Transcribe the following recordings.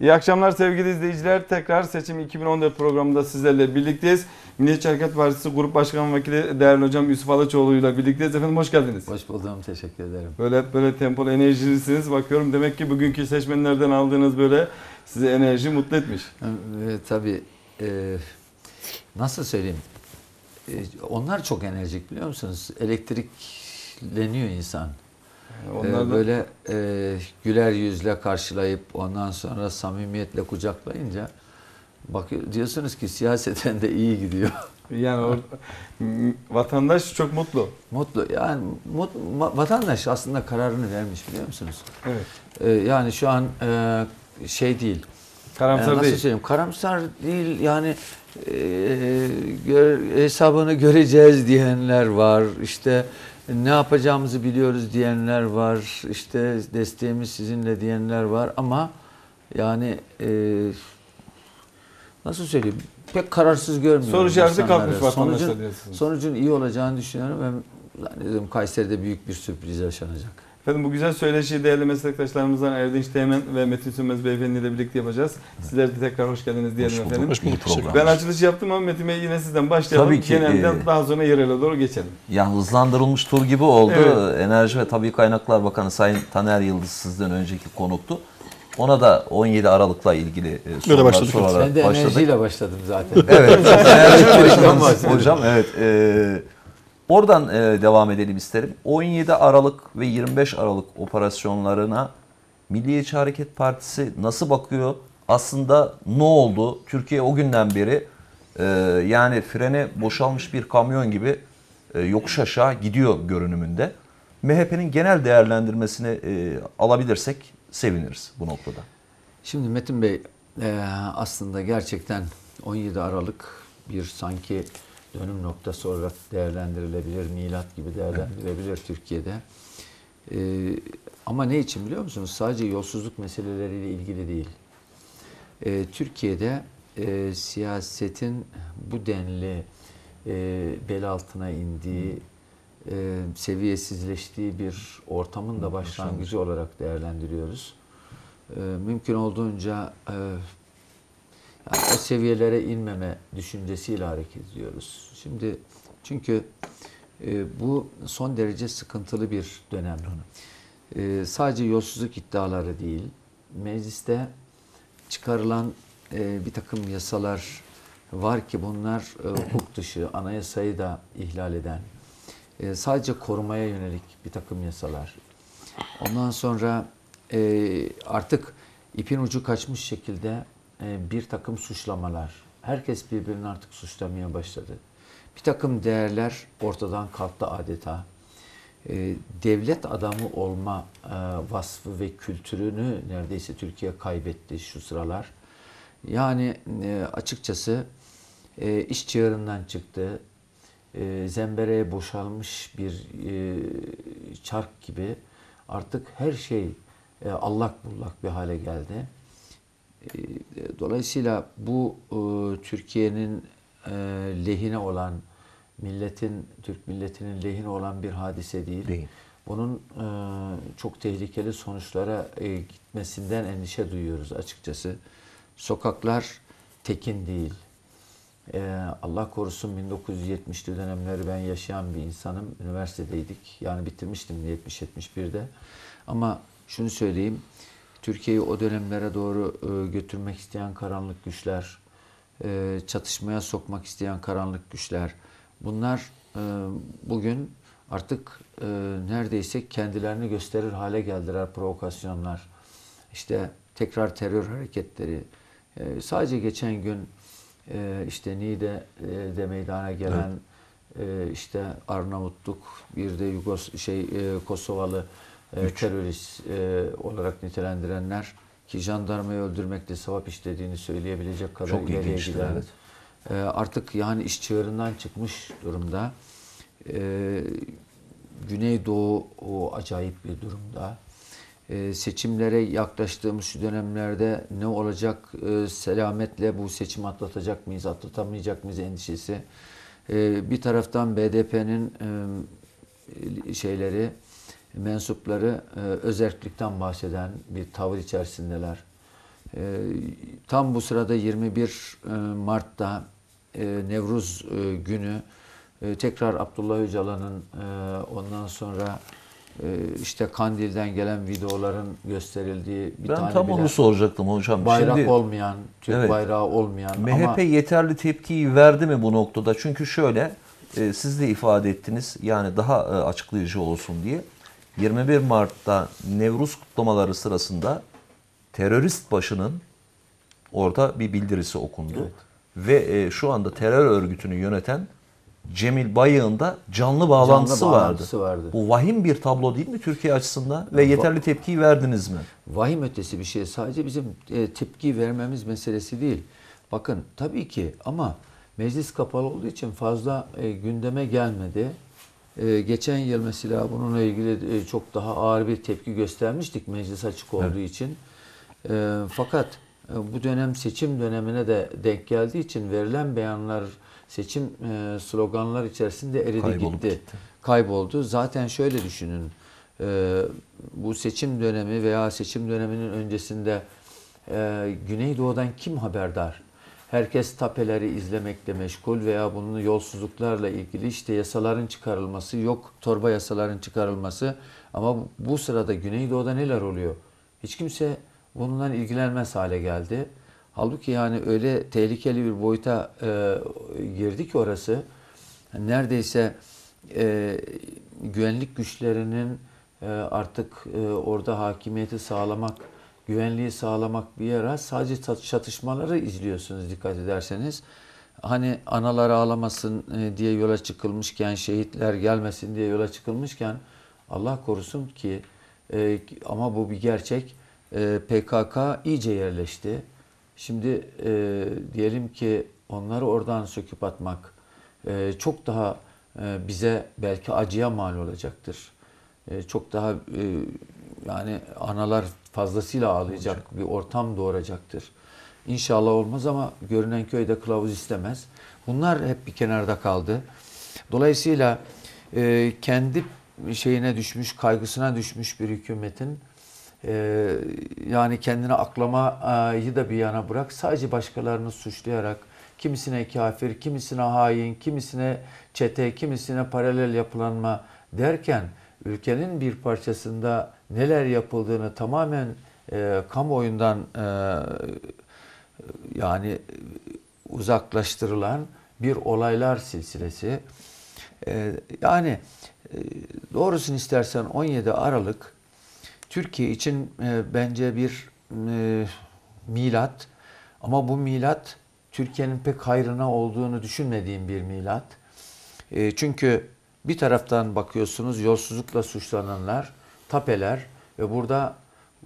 İyi akşamlar sevgili izleyiciler. Tekrar Seçim 2014 programında sizlerle birlikteyiz. Milliyetçi Hareket Partisi Grup Başkan Vekili değerli hocam Yusuf Alaçoğlu'yla birlikteyiz. Efendim hoş geldiniz. Hoş buldum. Teşekkür ederim. Böyle böyle tempolu enerjilisiniz. Bakıyorum demek ki bugünkü seçmenlerden aldığınız böyle sizi enerji mutlu etmiş. E, tabii. E, nasıl söyleyeyim? E, onlar çok enerjik biliyor musunuz? Elektrikleniyor insan. Ee, Onlar da... böyle e, güler yüzle karşılayıp ondan sonra samimiyetle kucaklayınca bak diyorsunuz ki siyaseten de iyi gidiyor. Yani o, vatandaş çok mutlu. Mutlu. Yani mut, vatandaş aslında kararını vermiş biliyor musunuz? Evet. Ee, yani şu an e, şey değil. Karamsar yani e, nasıl değil. Söyleyeyim? Karamsar değil yani e, gör, hesabını göreceğiz diyenler var. İşte e, ne yapacağımızı biliyoruz diyenler var. İşte desteğimiz sizinle diyenler var ama yani e, nasıl söyleyeyim pek kararsız görmüyorum. Sonuç yerde kalkmış vatandaşlar Sonucun, sonucun iyi olacağını düşünüyorum ve zannediyorum Kayseri'de büyük bir sürpriz yaşanacak. Efendim bu güzel söyleşiyi değerli meslektaşlarımızdan Erdinç Teğmen ve Metin Sönmez Beyefendi ile birlikte yapacağız. Sizler de tekrar hoş geldiniz diyelim efendim. Hoş bulduk program. Ben açılış yaptım ama Metin Bey yine sizden başlayalım. Tabii ki. Genelden e, daha sonra yerele doğru geçelim. Ya hızlandırılmış tur gibi oldu. Evet. Enerji ve Tabii Kaynaklar Bakanı Sayın Taner Yıldız sizden önceki konuktu. Ona da 17 Aralık'la ilgili e, sorular başladık. sorarak başladık. Ben de enerjiyle başladım zaten. Evet. enerji hocam evet. E, Oradan e, devam edelim isterim. 17 Aralık ve 25 Aralık operasyonlarına Milliyetçi Hareket Partisi nasıl bakıyor? Aslında ne oldu? Türkiye o günden beri e, yani frene boşalmış bir kamyon gibi e, yokuş aşağı gidiyor görünümünde. MHP'nin genel değerlendirmesini e, alabilirsek seviniriz bu noktada. Şimdi Metin Bey e, aslında gerçekten 17 Aralık bir sanki dönüm noktası olarak değerlendirilebilir, milat gibi değerlendirilebilir Türkiye'de. Ee, ama ne için biliyor musunuz? Sadece yolsuzluk meseleleriyle ilgili değil. Ee, Türkiye'de e, siyasetin bu denli e, bel altına indiği, e, seviyesizleştiği bir ortamın da başlangıcı olarak değerlendiriyoruz. E, mümkün olduğunca e, yani o seviyelere inmeme düşüncesiyle hareket ediyoruz. Şimdi çünkü e, bu son derece sıkıntılı bir dönem. E, sadece yolsuzluk iddiaları değil, mecliste çıkarılan e, bir takım yasalar var ki bunlar e, hukuk dışı, anayasayı da ihlal eden, e, sadece korumaya yönelik bir takım yasalar. Ondan sonra e, artık ipin ucu kaçmış şekilde e, bir takım suçlamalar, herkes birbirini artık suçlamaya başladı. Bir takım değerler ortadan kalktı adeta. E, devlet adamı olma e, vasfı ve kültürünü neredeyse Türkiye kaybetti şu sıralar. Yani açıkçası iş çığırından çıktı, zembereye boşalmış bir çark gibi artık her şey allak bullak bir hale geldi. Ee, dolayısıyla bu e, Türkiye'nin e, lehine olan, milletin Türk milletinin lehine olan bir hadise değil. değil. Bunun e, çok tehlikeli sonuçlara gitmesinden endişe duyuyoruz açıkçası. Sokaklar tekin değil. Allah korusun 1970'li dönemleri ben yaşayan bir insanım. Üniversitedeydik. Yani bitirmiştim 70-71'de. Ama şunu söyleyeyim. Türkiye'yi o dönemlere doğru e, götürmek isteyen karanlık güçler, e, çatışmaya sokmak isteyen karanlık güçler, bunlar e, bugün artık neredeyse kendilerini gösterir hale geldiler provokasyonlar. İşte tekrar terör hareketleri. sadece geçen gün e, işte Niğde'de meydana gelen evet. işte Arnavutluk bir de Yugos şey Kosovalı Üç. Ee, terörist e, olarak nitelendirenler ki jandarmayı öldürmekle sevap işlediğini söyleyebilecek kadar Çok ileriye giden. Evet. E, artık yani iş çığırından çıkmış durumda. E, Güneydoğu o acayip bir durumda. E, seçimlere yaklaştığımız şu dönemlerde ne olacak? E, selametle bu seçim atlatacak mıyız, atlatamayacak mıyız endişesi. E, bir taraftan BDP'nin e, şeyleri mensupları e, özerklikten bahseden bir tavır içerisindeler. E, tam bu sırada 21 e, Mart'ta e, Nevruz e, günü e, tekrar Abdullah Öcalan'ın e, ondan sonra e, işte Kandil'den gelen videoların gösterildiği bir ben tane Ben tam bile onu soracaktım hocam. Bayrak Şimdi, olmayan, Türk evet, bayrağı olmayan MHP ama... yeterli tepkiyi verdi mi bu noktada? Çünkü şöyle, e, siz de ifade ettiniz yani daha e, açıklayıcı olsun diye. 21 Mart'ta Nevruz kutlamaları sırasında terörist başının orada bir bildirisi okundu. Evet. Ve e, şu anda terör örgütünü yöneten Cemil Bayık'ın da canlı bağlantısı, canlı bağlantısı vardı. vardı. Bu vahim bir tablo değil mi Türkiye açısından ve Va yeterli tepkiyi verdiniz mi? Vahim ötesi bir şey. Sadece bizim e, tepki vermemiz meselesi değil. Bakın tabii ki ama meclis kapalı olduğu için fazla e, gündeme gelmedi. Ee, geçen yıl mesela bununla ilgili e, çok daha ağır bir tepki göstermiştik meclis açık olduğu evet. için. Ee, fakat e, bu dönem seçim dönemine de denk geldiği için verilen beyanlar seçim e, sloganlar içerisinde eridi gitti. gitti. Kayboldu. Zaten şöyle düşünün. bu seçim dönemi veya seçim döneminin öncesinde Güneydoğu'dan kim haberdar? Herkes tapeleri izlemekle meşgul veya bunun yolsuzluklarla ilgili işte yasaların çıkarılması yok, torba yasaların çıkarılması. Ama bu sırada Güneydoğu'da neler oluyor? Hiç kimse bununla ilgilenmez hale geldi. Halbuki yani öyle tehlikeli bir boyuta e, girdi ki orası. Neredeyse e, güvenlik güçlerinin e, artık e, orada hakimiyeti sağlamak güvenliği sağlamak bir yere sadece çatışmaları izliyorsunuz dikkat ederseniz. Hani analar ağlamasın e, diye yola çıkılmışken, şehitler gelmesin diye yola çıkılmışken Allah korusun ki e, ama bu bir gerçek e, PKK iyice yerleşti. Şimdi e, diyelim ki onları oradan söküp atmak e, çok daha e, bize belki acıya mal olacaktır. E, çok daha e, yani analar fazlasıyla ağlayacak Olacak. bir ortam doğuracaktır. İnşallah olmaz ama görünen köyde kılavuz istemez. Bunlar hep bir kenarda kaldı. Dolayısıyla e, kendi şeyine düşmüş, kaygısına düşmüş bir hükümetin e, yani kendini aklamayı da bir yana bırak sadece başkalarını suçlayarak kimisine kafir, kimisine hain, kimisine çete, kimisine paralel yapılanma derken ülkenin bir parçasında neler yapıldığını tamamen e, kamuoyundan e, yani uzaklaştırılan bir olaylar silsilesi. E, yani e, doğrusunu istersen 17 Aralık Türkiye için e, bence bir e, milat ama bu milat Türkiye'nin pek hayrına olduğunu düşünmediğim bir milat. E, çünkü bir taraftan bakıyorsunuz yolsuzlukla suçlananlar, tapeler ve burada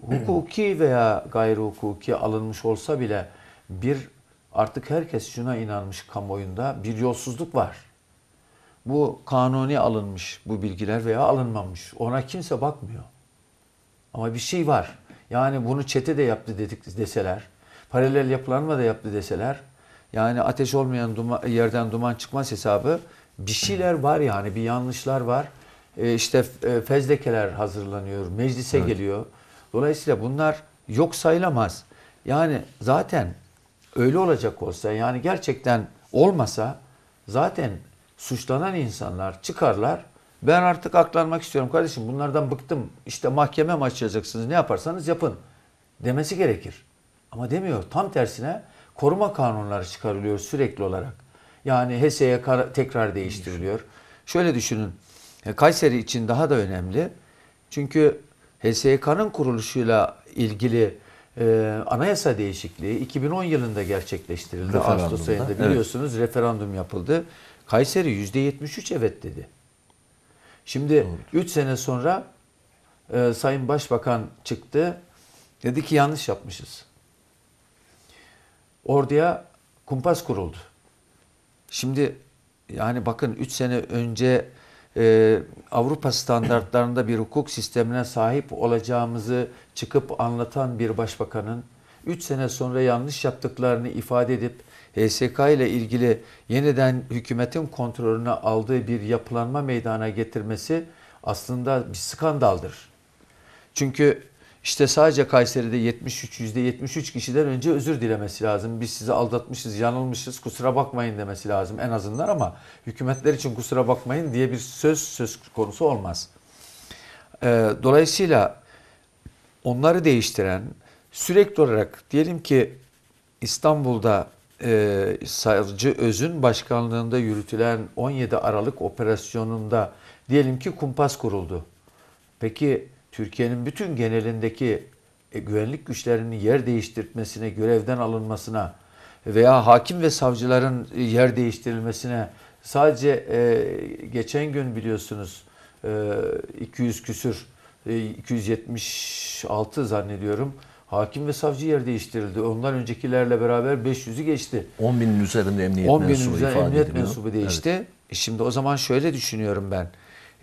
hukuki veya gayri hukuki alınmış olsa bile bir artık herkes şuna inanmış kamuoyunda bir yolsuzluk var. Bu kanuni alınmış bu bilgiler veya alınmamış. Ona kimse bakmıyor. Ama bir şey var. Yani bunu çete de yaptı dedik deseler, paralel yapılanma da yaptı deseler, yani ateş olmayan duma, yerden duman çıkmaz hesabı bir şeyler var yani bir yanlışlar var. E, işte e, fezlekeler hazırlanıyor, meclise evet. geliyor. Dolayısıyla bunlar yok sayılamaz. Yani zaten öyle olacak olsa yani gerçekten olmasa zaten suçlanan insanlar çıkarlar. Ben artık aklanmak istiyorum kardeşim bunlardan bıktım. İşte mahkeme mi açacaksınız ne yaparsanız yapın demesi gerekir. Ama demiyor tam tersine koruma kanunları çıkarılıyor sürekli olarak. Yani HES'e tekrar değiştiriliyor. Şöyle düşünün. E, Kayseri için daha da önemli. Çünkü HSK'nın kuruluşuyla ilgili e, anayasa değişikliği 2010 yılında gerçekleştirildi. Ağustos ayında biliyorsunuz evet. referandum yapıldı. Kayseri %73 evet dedi. Şimdi 3 sene sonra e, Sayın Başbakan çıktı. Dedi ki yanlış yapmışız. Orduya kumpas kuruldu. Şimdi yani bakın 3 sene önce e, Avrupa standartlarında bir hukuk sistemine sahip olacağımızı çıkıp anlatan bir başbakanın 3 sene sonra yanlış yaptıklarını ifade edip HSK ile ilgili yeniden hükümetin kontrolüne aldığı bir yapılanma meydana getirmesi aslında bir skandaldır. Çünkü işte sadece Kayseri'de 73 yüzde 73 kişiden önce özür dilemesi lazım. Biz sizi aldatmışız, yanılmışız, kusura bakmayın demesi lazım en azından ama hükümetler için kusura bakmayın diye bir söz söz konusu olmaz. Ee, dolayısıyla onları değiştiren sürekli olarak diyelim ki İstanbul'da e, Savcı Öz'ün başkanlığında yürütülen 17 Aralık operasyonunda diyelim ki kumpas kuruldu. Peki Türkiye'nin bütün genelindeki e, güvenlik güçlerinin yer değiştirmesine, görevden alınmasına veya hakim ve savcıların e, yer değiştirilmesine sadece e, geçen gün biliyorsunuz e, 200 küsür e, 276 zannediyorum hakim ve savcı yer değiştirildi. Ondan öncekilerle beraber 500'ü geçti. 10 binin üzerinde emniyet 10 mensubu binin üzerinde emniyet ediliyor. mensubu değişti. Evet. Şimdi o zaman şöyle düşünüyorum ben.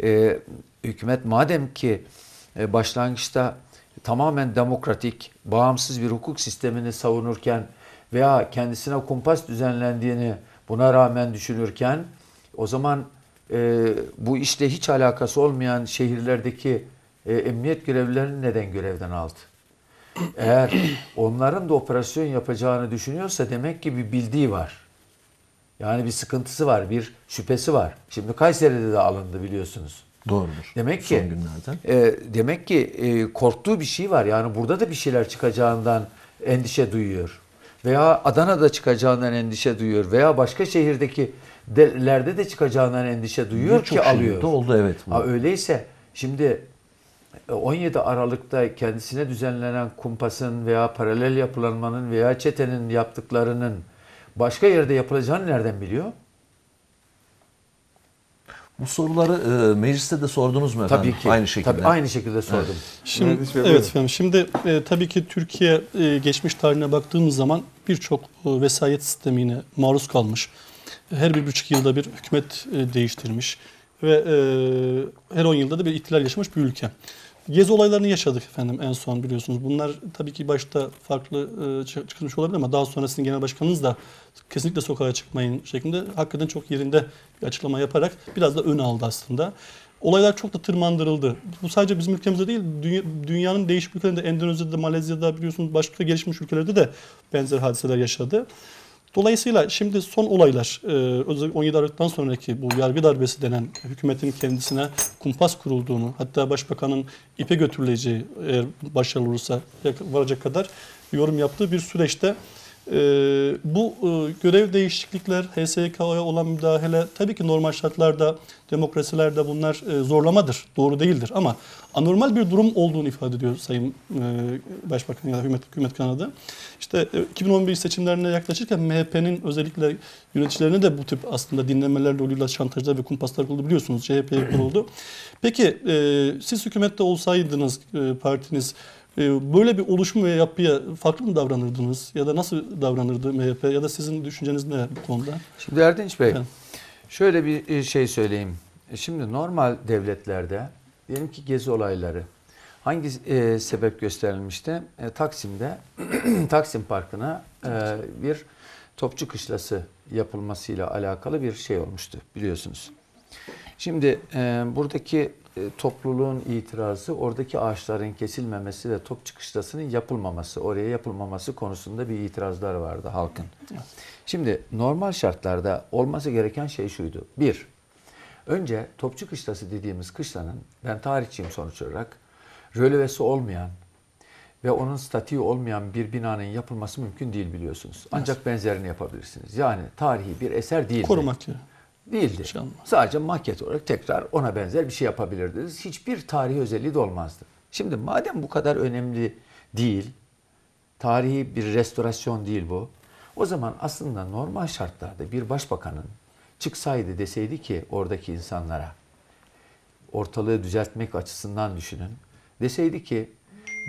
E, hükümet madem ki e, başlangıçta tamamen demokratik, bağımsız bir hukuk sistemini savunurken veya kendisine kumpas düzenlendiğini buna rağmen düşünürken o zaman e, bu işle hiç alakası olmayan şehirlerdeki e, emniyet görevlilerini neden görevden aldı? Eğer onların da operasyon yapacağını düşünüyorsa demek ki bir bildiği var. Yani bir sıkıntısı var, bir şüphesi var. Şimdi Kayseri'de de alındı biliyorsunuz. Doğrudur. Demek ki Son günlerden. E, demek ki e, korktuğu bir şey var. Yani burada da bir şeyler çıkacağından endişe duyuyor. Veya Adana'da çıkacağından endişe duyuyor veya başka şehirdeki lerde de çıkacağından endişe duyuyor ki alıyor. oldu evet bu. Ha, öyleyse şimdi 17 e, Aralık'ta kendisine düzenlenen kumpasın veya paralel yapılanmanın veya çetenin yaptıklarının başka yerde yapılacağını nereden biliyor? Bu soruları e, mecliste de sordunuz mu efendim? Tabii ki. Aynı şekilde. Tabii aynı şekilde sordum. Evet. Şimdi, evet, efendim. Şimdi e, tabii ki Türkiye e, geçmiş tarihine baktığımız zaman birçok e, vesayet sistemine maruz kalmış. Her bir buçuk yılda bir hükümet e, değiştirmiş ve e, her on yılda da bir ihtilal yaşamış bir ülke. Gezi olaylarını yaşadık efendim en son biliyorsunuz. Bunlar tabii ki başta farklı e, çıkmış olabilir ama daha sonra genel başkanınız da kesinlikle sokağa çıkmayın şeklinde hakikaten çok yerinde bir açıklama yaparak biraz da ön aldı aslında. Olaylar çok da tırmandırıldı. Bu sadece bizim ülkemizde değil, dünyanın değişik ülkelerinde, Endonezya'da, Malezya'da biliyorsunuz başka gelişmiş ülkelerde de benzer hadiseler yaşadı. Dolayısıyla şimdi son olaylar, e, özellikle 17 Aralık'tan sonraki bu yargı darbesi denen hükümetin kendisine kumpas kurulduğunu, hatta başbakanın ipe götürüleceği eğer başarılı olursa varacak kadar yorum yaptığı bir süreçte e, bu e, görev değişiklikler, HSK'ya olan müdahale tabii ki normal şartlarda, demokrasilerde bunlar e, zorlamadır, doğru değildir. Ama anormal bir durum olduğunu ifade ediyor Sayın e, Başbakan ya da hükümet, hükümet kanadı. İşte e, 2011 seçimlerine yaklaşırken MHP'nin özellikle yöneticilerine de bu tip aslında dinlemeler yoluyla şantajlar ve kumpaslar kuruldu biliyorsunuz. CHP kuruldu. Peki e, siz hükümette olsaydınız e, partiniz ee, böyle bir oluşum ve yapıya farklı mı davranırdınız? Ya da nasıl davranırdı MHP? Ya da sizin düşünceniz ne bu konuda? Şimdi Erdinç Bey, evet. şöyle bir e, şey söyleyeyim. E, şimdi normal devletlerde diyelim ki gezi olayları hangi e, sebep gösterilmişti? E, Taksim'de Taksim Parkı'na e, bir topçu kışlası yapılmasıyla alakalı bir şey olmuştu biliyorsunuz. Şimdi e, buradaki e, topluluğun itirazı oradaki ağaçların kesilmemesi ve top çıkışlasının yapılmaması, oraya yapılmaması konusunda bir itirazlar vardı halkın. Şimdi normal şartlarda olması gereken şey şuydu. Bir, önce topçu kışlası dediğimiz kışlanın, ben tarihçiyim sonuç olarak, rölevesi olmayan, ve onun statiği olmayan bir binanın yapılması mümkün değil biliyorsunuz. Ancak benzerini yapabilirsiniz. Yani tarihi bir eser değil. Korumak. Mi? Değildi. Şey Sadece maket olarak tekrar ona benzer bir şey yapabilirdiniz. Hiçbir tarihi özelliği de olmazdı. Şimdi madem bu kadar önemli değil, tarihi bir restorasyon değil bu. O zaman aslında normal şartlarda bir başbakanın çıksaydı deseydi ki oradaki insanlara ortalığı düzeltmek açısından düşünün. Deseydi ki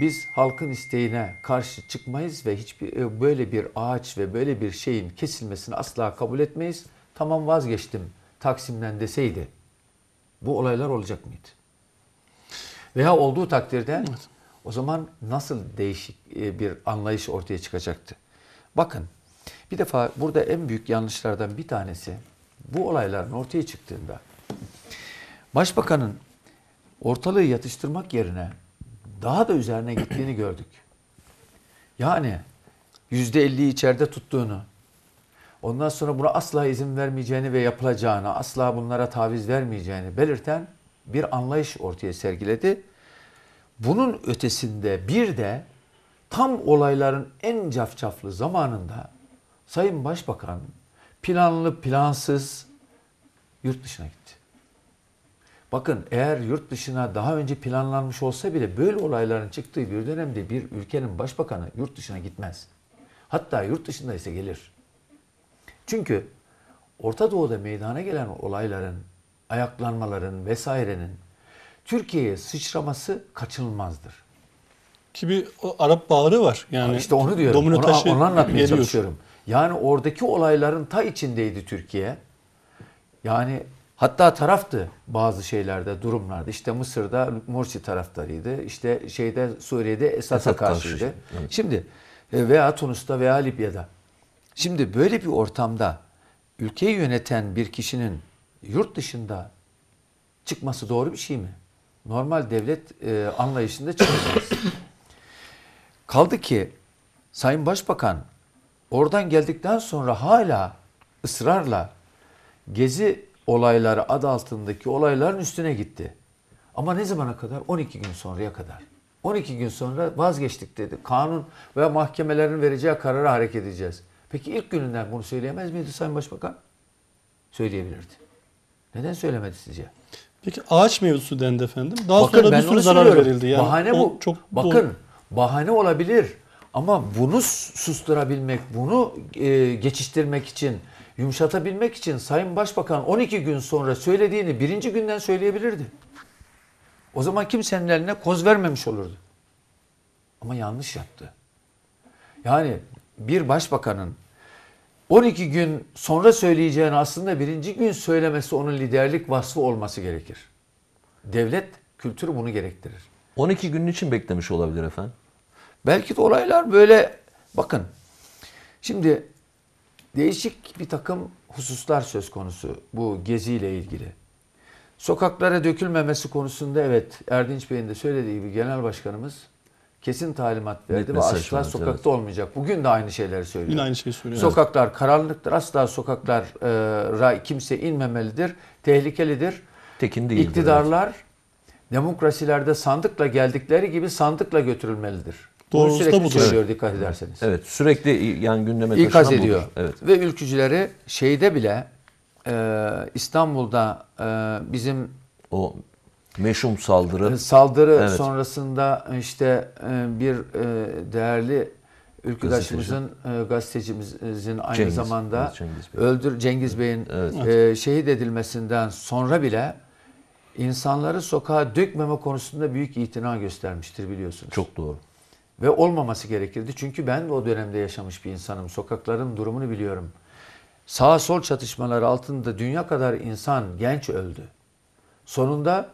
biz halkın isteğine karşı çıkmayız ve hiçbir e, böyle bir ağaç ve böyle bir şeyin kesilmesini asla kabul etmeyiz tamam vazgeçtim Taksim'den deseydi bu olaylar olacak mıydı? Veya olduğu takdirde evet. o zaman nasıl değişik e, bir anlayış ortaya çıkacaktı? Bakın bir defa burada en büyük yanlışlardan bir tanesi bu olayların ortaya çıktığında başbakanın ortalığı yatıştırmak yerine daha da üzerine gittiğini gördük. Yani yüzde elliyi içeride tuttuğunu, ondan sonra buna asla izin vermeyeceğini ve yapılacağını, asla bunlara taviz vermeyeceğini belirten bir anlayış ortaya sergiledi. Bunun ötesinde bir de tam olayların en cafcaflı zamanında Sayın Başbakan planlı plansız yurt dışına gitti. Bakın eğer yurt dışına daha önce planlanmış olsa bile böyle olayların çıktığı bir dönemde bir ülkenin başbakanı yurt dışına gitmez. Hatta yurt dışında ise gelir. Çünkü Orta Doğu'da meydana gelen olayların, ayaklanmaların vesairenin Türkiye'ye sıçraması kaçınılmazdır. Ki bir o Arap Baharı var. Yani işte onu diyorum. Domino taşı onu, onu anlatmaya geliyor. çalışıyorum. Yani oradaki olayların ta içindeydi Türkiye. Yani hatta taraftı bazı şeylerde, durumlarda. İşte Mısır'da Morsi taraftarıydı. İşte şeyde Suriye'de Esad'a Esad karşıydı. Karşı. Evet. Şimdi e, veya Tunus'ta veya Libya'da. Şimdi böyle bir ortamda ülkeyi yöneten bir kişinin yurt dışında çıkması doğru bir şey mi? Normal devlet e, anlayışında çıkacağız. Kaldı ki Sayın Başbakan oradan geldikten sonra hala ısrarla gezi olayları adı altındaki olayların üstüne gitti. Ama ne zamana kadar? 12 gün sonraya kadar. 12 gün sonra vazgeçtik dedi. Kanun ve mahkemelerin vereceği karara hareket edeceğiz. Peki ilk gününden bunu söyleyemez miydi Sayın Başbakan? Söyleyebilirdi. Neden söylemedi sizce? Peki ağaç mevzusu dendi efendim. Daha Bakın, sonra bir sürü zarar söylüyorum. verildi. Yani bahane bu. Çok Bakın doğru. bahane olabilir. Ama bunu susturabilmek, bunu e, geçiştirmek için, yumuşatabilmek için Sayın Başbakan 12 gün sonra söylediğini birinci günden söyleyebilirdi. O zaman kimsenin eline koz vermemiş olurdu. Ama yanlış yaptı. Yani bir başbakanın 12 gün sonra söyleyeceğini aslında birinci gün söylemesi onun liderlik vasfı olması gerekir. Devlet kültürü bunu gerektirir. 12 gün için beklemiş olabilir efendim? Belki de olaylar böyle bakın. Şimdi değişik bir takım hususlar söz konusu bu geziyle ilgili. Sokaklara dökülmemesi konusunda evet Erdinç Bey'in de söylediği gibi genel başkanımız kesin talimat verdi Net ve aşıklar sokakta evet. olmayacak. Bugün de aynı şeyleri söylüyor. Yine aynı şeyi söylüyor. Sokaklar evet. karanlıktır. Asla sokaklara e, kimse inmemelidir. Tehlikelidir. Tekin değil. İktidarlar evet. demokrasilerde sandıkla geldikleri gibi sandıkla götürülmelidir. Doğrusu sürekli da budur. söylüyor dikkat ederseniz. Evet. Sürekli yani gündeme İkaz ediyor. Budur. Evet. Ve ülkücüleri şeyde bile e, İstanbul'da e, bizim o Meşhum saldırı. E, saldırı evet. sonrasında e, işte e, bir değerli ülküdaşımızın, gazetecimizin aynı Cengiz, zamanda Cengiz Bey. öldür Cengiz Bey'in evet. şehit edilmesinden sonra bile insanları sokağa dökmeme konusunda büyük itina göstermiştir biliyorsunuz. Çok doğru. Ve olmaması gerekirdi. Çünkü ben de o dönemde yaşamış bir insanım. Sokakların durumunu biliyorum. Sağ sol çatışmalar altında dünya kadar insan, genç öldü. Sonunda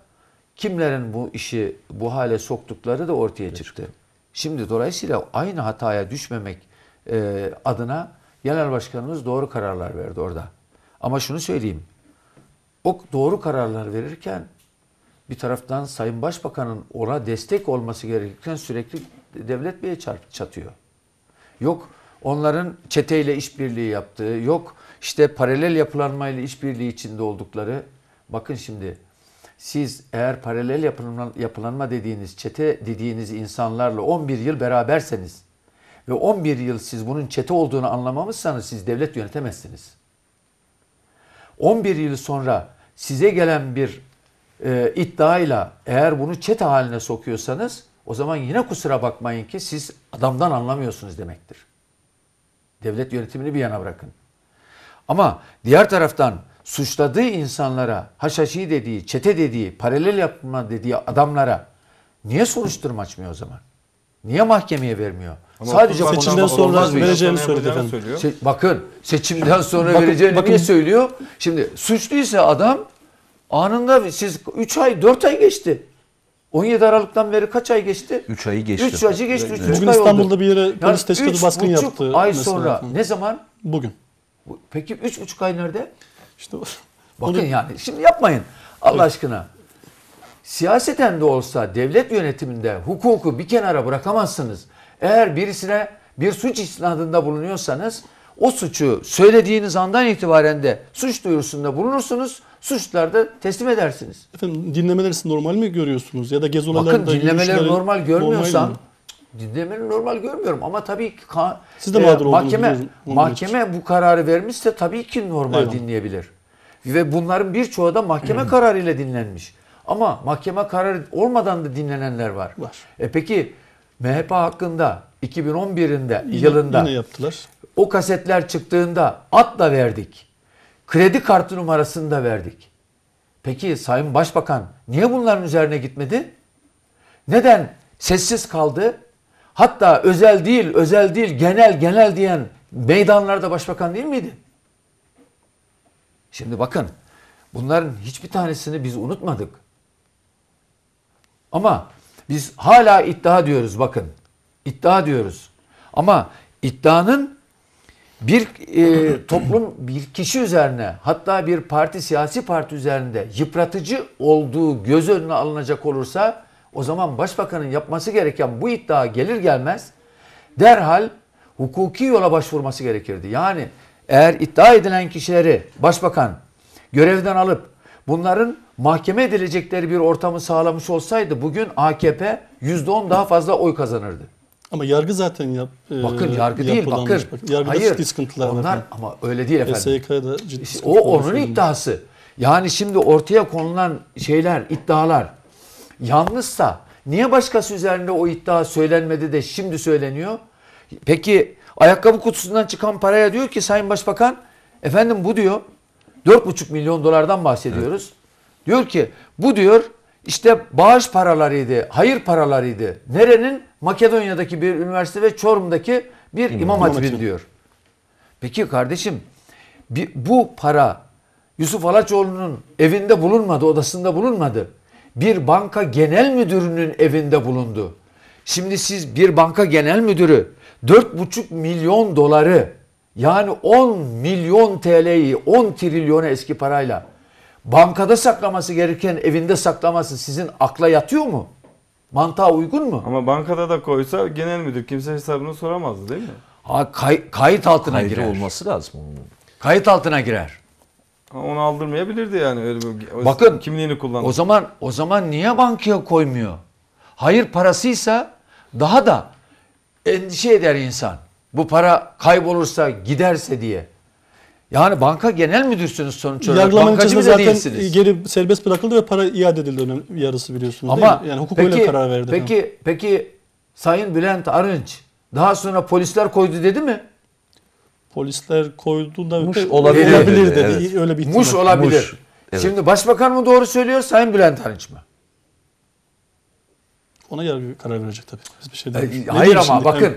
kimlerin bu işi bu hale soktukları da ortaya çıktı. Şimdi dolayısıyla aynı hataya düşmemek e, adına Genel Başkanımız doğru kararlar verdi orada. Ama şunu söyleyeyim. O doğru kararlar verirken bir taraftan Sayın Başbakan'ın ona destek olması gerekirken sürekli devlet beye çatıyor. Yok onların çeteyle işbirliği yaptığı, yok işte paralel yapılanmayla işbirliği içinde oldukları. Bakın şimdi siz eğer paralel yapılanma, dediğiniz çete dediğiniz insanlarla 11 yıl beraberseniz ve 11 yıl siz bunun çete olduğunu anlamamışsanız siz devlet yönetemezsiniz. 11 yıl sonra size gelen bir e, iddiayla eğer bunu çete haline sokuyorsanız o zaman yine kusura bakmayın ki siz adamdan anlamıyorsunuz demektir. Devlet yönetimini bir yana bırakın. Ama diğer taraftan suçladığı insanlara, haşhaşi dediği, çete dediği, paralel yapma dediği adamlara niye soruşturma açmıyor o zaman? Niye mahkemeye vermiyor? Ama Sadece seçimden sonra vereceğini söyledi efendim. Se bakın seçimden sonra bakın, vereceğini bakın. niye söylüyor? Şimdi suçluysa adam anında siz 3 ay 4 ay geçti. 17 Aralık'tan beri kaç ay geçti? 3 ayı geçti. 3 ayı geçti. Üç, Bugün ay İstanbul'da oldu. bir yere yani polis teşkilatı baskın yaptı. ay mesela. sonra ne zaman? Bugün. Peki 3,5 ay nerede? İşte Bakın onu... yani şimdi yapmayın Allah aşkına. Siyaseten de olsa devlet yönetiminde hukuku bir kenara bırakamazsınız. Eğer birisine bir suç isnadında bulunuyorsanız o suçu söylediğiniz andan itibaren de suç duyurusunda bulunursunuz. Suçlarda teslim edersiniz. Efendim dinlemeleri normal mi görüyorsunuz? Ya da gez olaylarda Bakın dinlemeleri normal görmüyorsan. normal dinlemeni normal görmüyorum ama tabii ki Siz de e, mahkeme mahkeme bu kararı vermişse tabii ki normal Eyvallah. dinleyebilir. Ve bunların birçoğu da mahkeme hmm. kararıyla dinlenmiş. Ama mahkeme kararı olmadan da dinlenenler var. Var. E peki MHP hakkında 2011'inde yine, yılında yine yaptılar. O kasetler çıktığında at da verdik. Kredi kartı numarasını da verdik. Peki Sayın Başbakan niye bunların üzerine gitmedi? Neden sessiz kaldı? Hatta özel değil, özel değil, genel, genel diyen meydanlarda başbakan değil miydi? Şimdi bakın bunların hiçbir tanesini biz unutmadık. Ama biz hala iddia diyoruz bakın. İddia diyoruz. Ama iddianın bir e, toplum bir kişi üzerine hatta bir parti siyasi parti üzerinde yıpratıcı olduğu göz önüne alınacak olursa o zaman başbakanın yapması gereken bu iddia gelir gelmez derhal hukuki yola başvurması gerekirdi. Yani eğer iddia edilen kişileri başbakan görevden alıp bunların mahkeme edilecekleri bir ortamı sağlamış olsaydı bugün AKP %10 daha fazla oy kazanırdı. Ama yargı zaten yap, e, bakın yargı değil bakın. Yargıda Hayır, ciddi sıkıntılar onlar, Ama öyle değil efendim. SYK'da ciddi O onun iddiası. Yani şimdi ortaya konulan şeyler, iddialar Yanlışsa niye başkası üzerinde o iddia söylenmedi de şimdi söyleniyor? Peki ayakkabı kutusundan çıkan paraya diyor ki Sayın Başbakan efendim bu diyor 4,5 milyon dolardan bahsediyoruz. Evet. Diyor ki bu diyor işte bağış paralarıydı, hayır paralarıydı. Nerenin? Makedonya'daki bir üniversite ve Çorum'daki bir imam, imam hatibin diyor. Peki kardeşim bu para Yusuf Alaçoğlu'nun evinde bulunmadı, odasında bulunmadı bir banka genel müdürünün evinde bulundu. Şimdi siz bir banka genel müdürü 4,5 milyon doları yani 10 milyon TL'yi 10 trilyona eski parayla bankada saklaması gereken evinde saklaması sizin akla yatıyor mu? Mantığa uygun mu? Ama bankada da koysa genel müdür kimse hesabını soramazdı değil mi? Ha, kay, kayıt altına Kayıt girer. olması lazım. Kayıt altına girer. Onu aldırmayabilirdi yani öyle bir Bakın kimliğini kullandı. O zaman o zaman niye bankaya koymuyor? Hayır parasıysa daha da endişe eder insan. Bu para kaybolursa giderse diye. Yani banka genel müdürsünüz sonuç olarak. Bankacı bile zaten değilsiniz. geri serbest bırakıldı ve para iade edildi önem yarısı biliyorsunuz Ama değil mi? Yani hukuk peki, öyle karar verdi. Peki, peki Sayın Bülent Arınç daha sonra polisler koydu dedi mi? polisler koyduğunda Muş olabilir. olabilir dedi. Evet. Öyle bir ihtimal. Muş olabilir. Muş. Evet. Şimdi başbakan mı doğru söylüyor Sayın Bülent Arınç mı? Ona yargı karar verecek tabii. Biz bir şey e, demiyoruz. Hayır ama bakın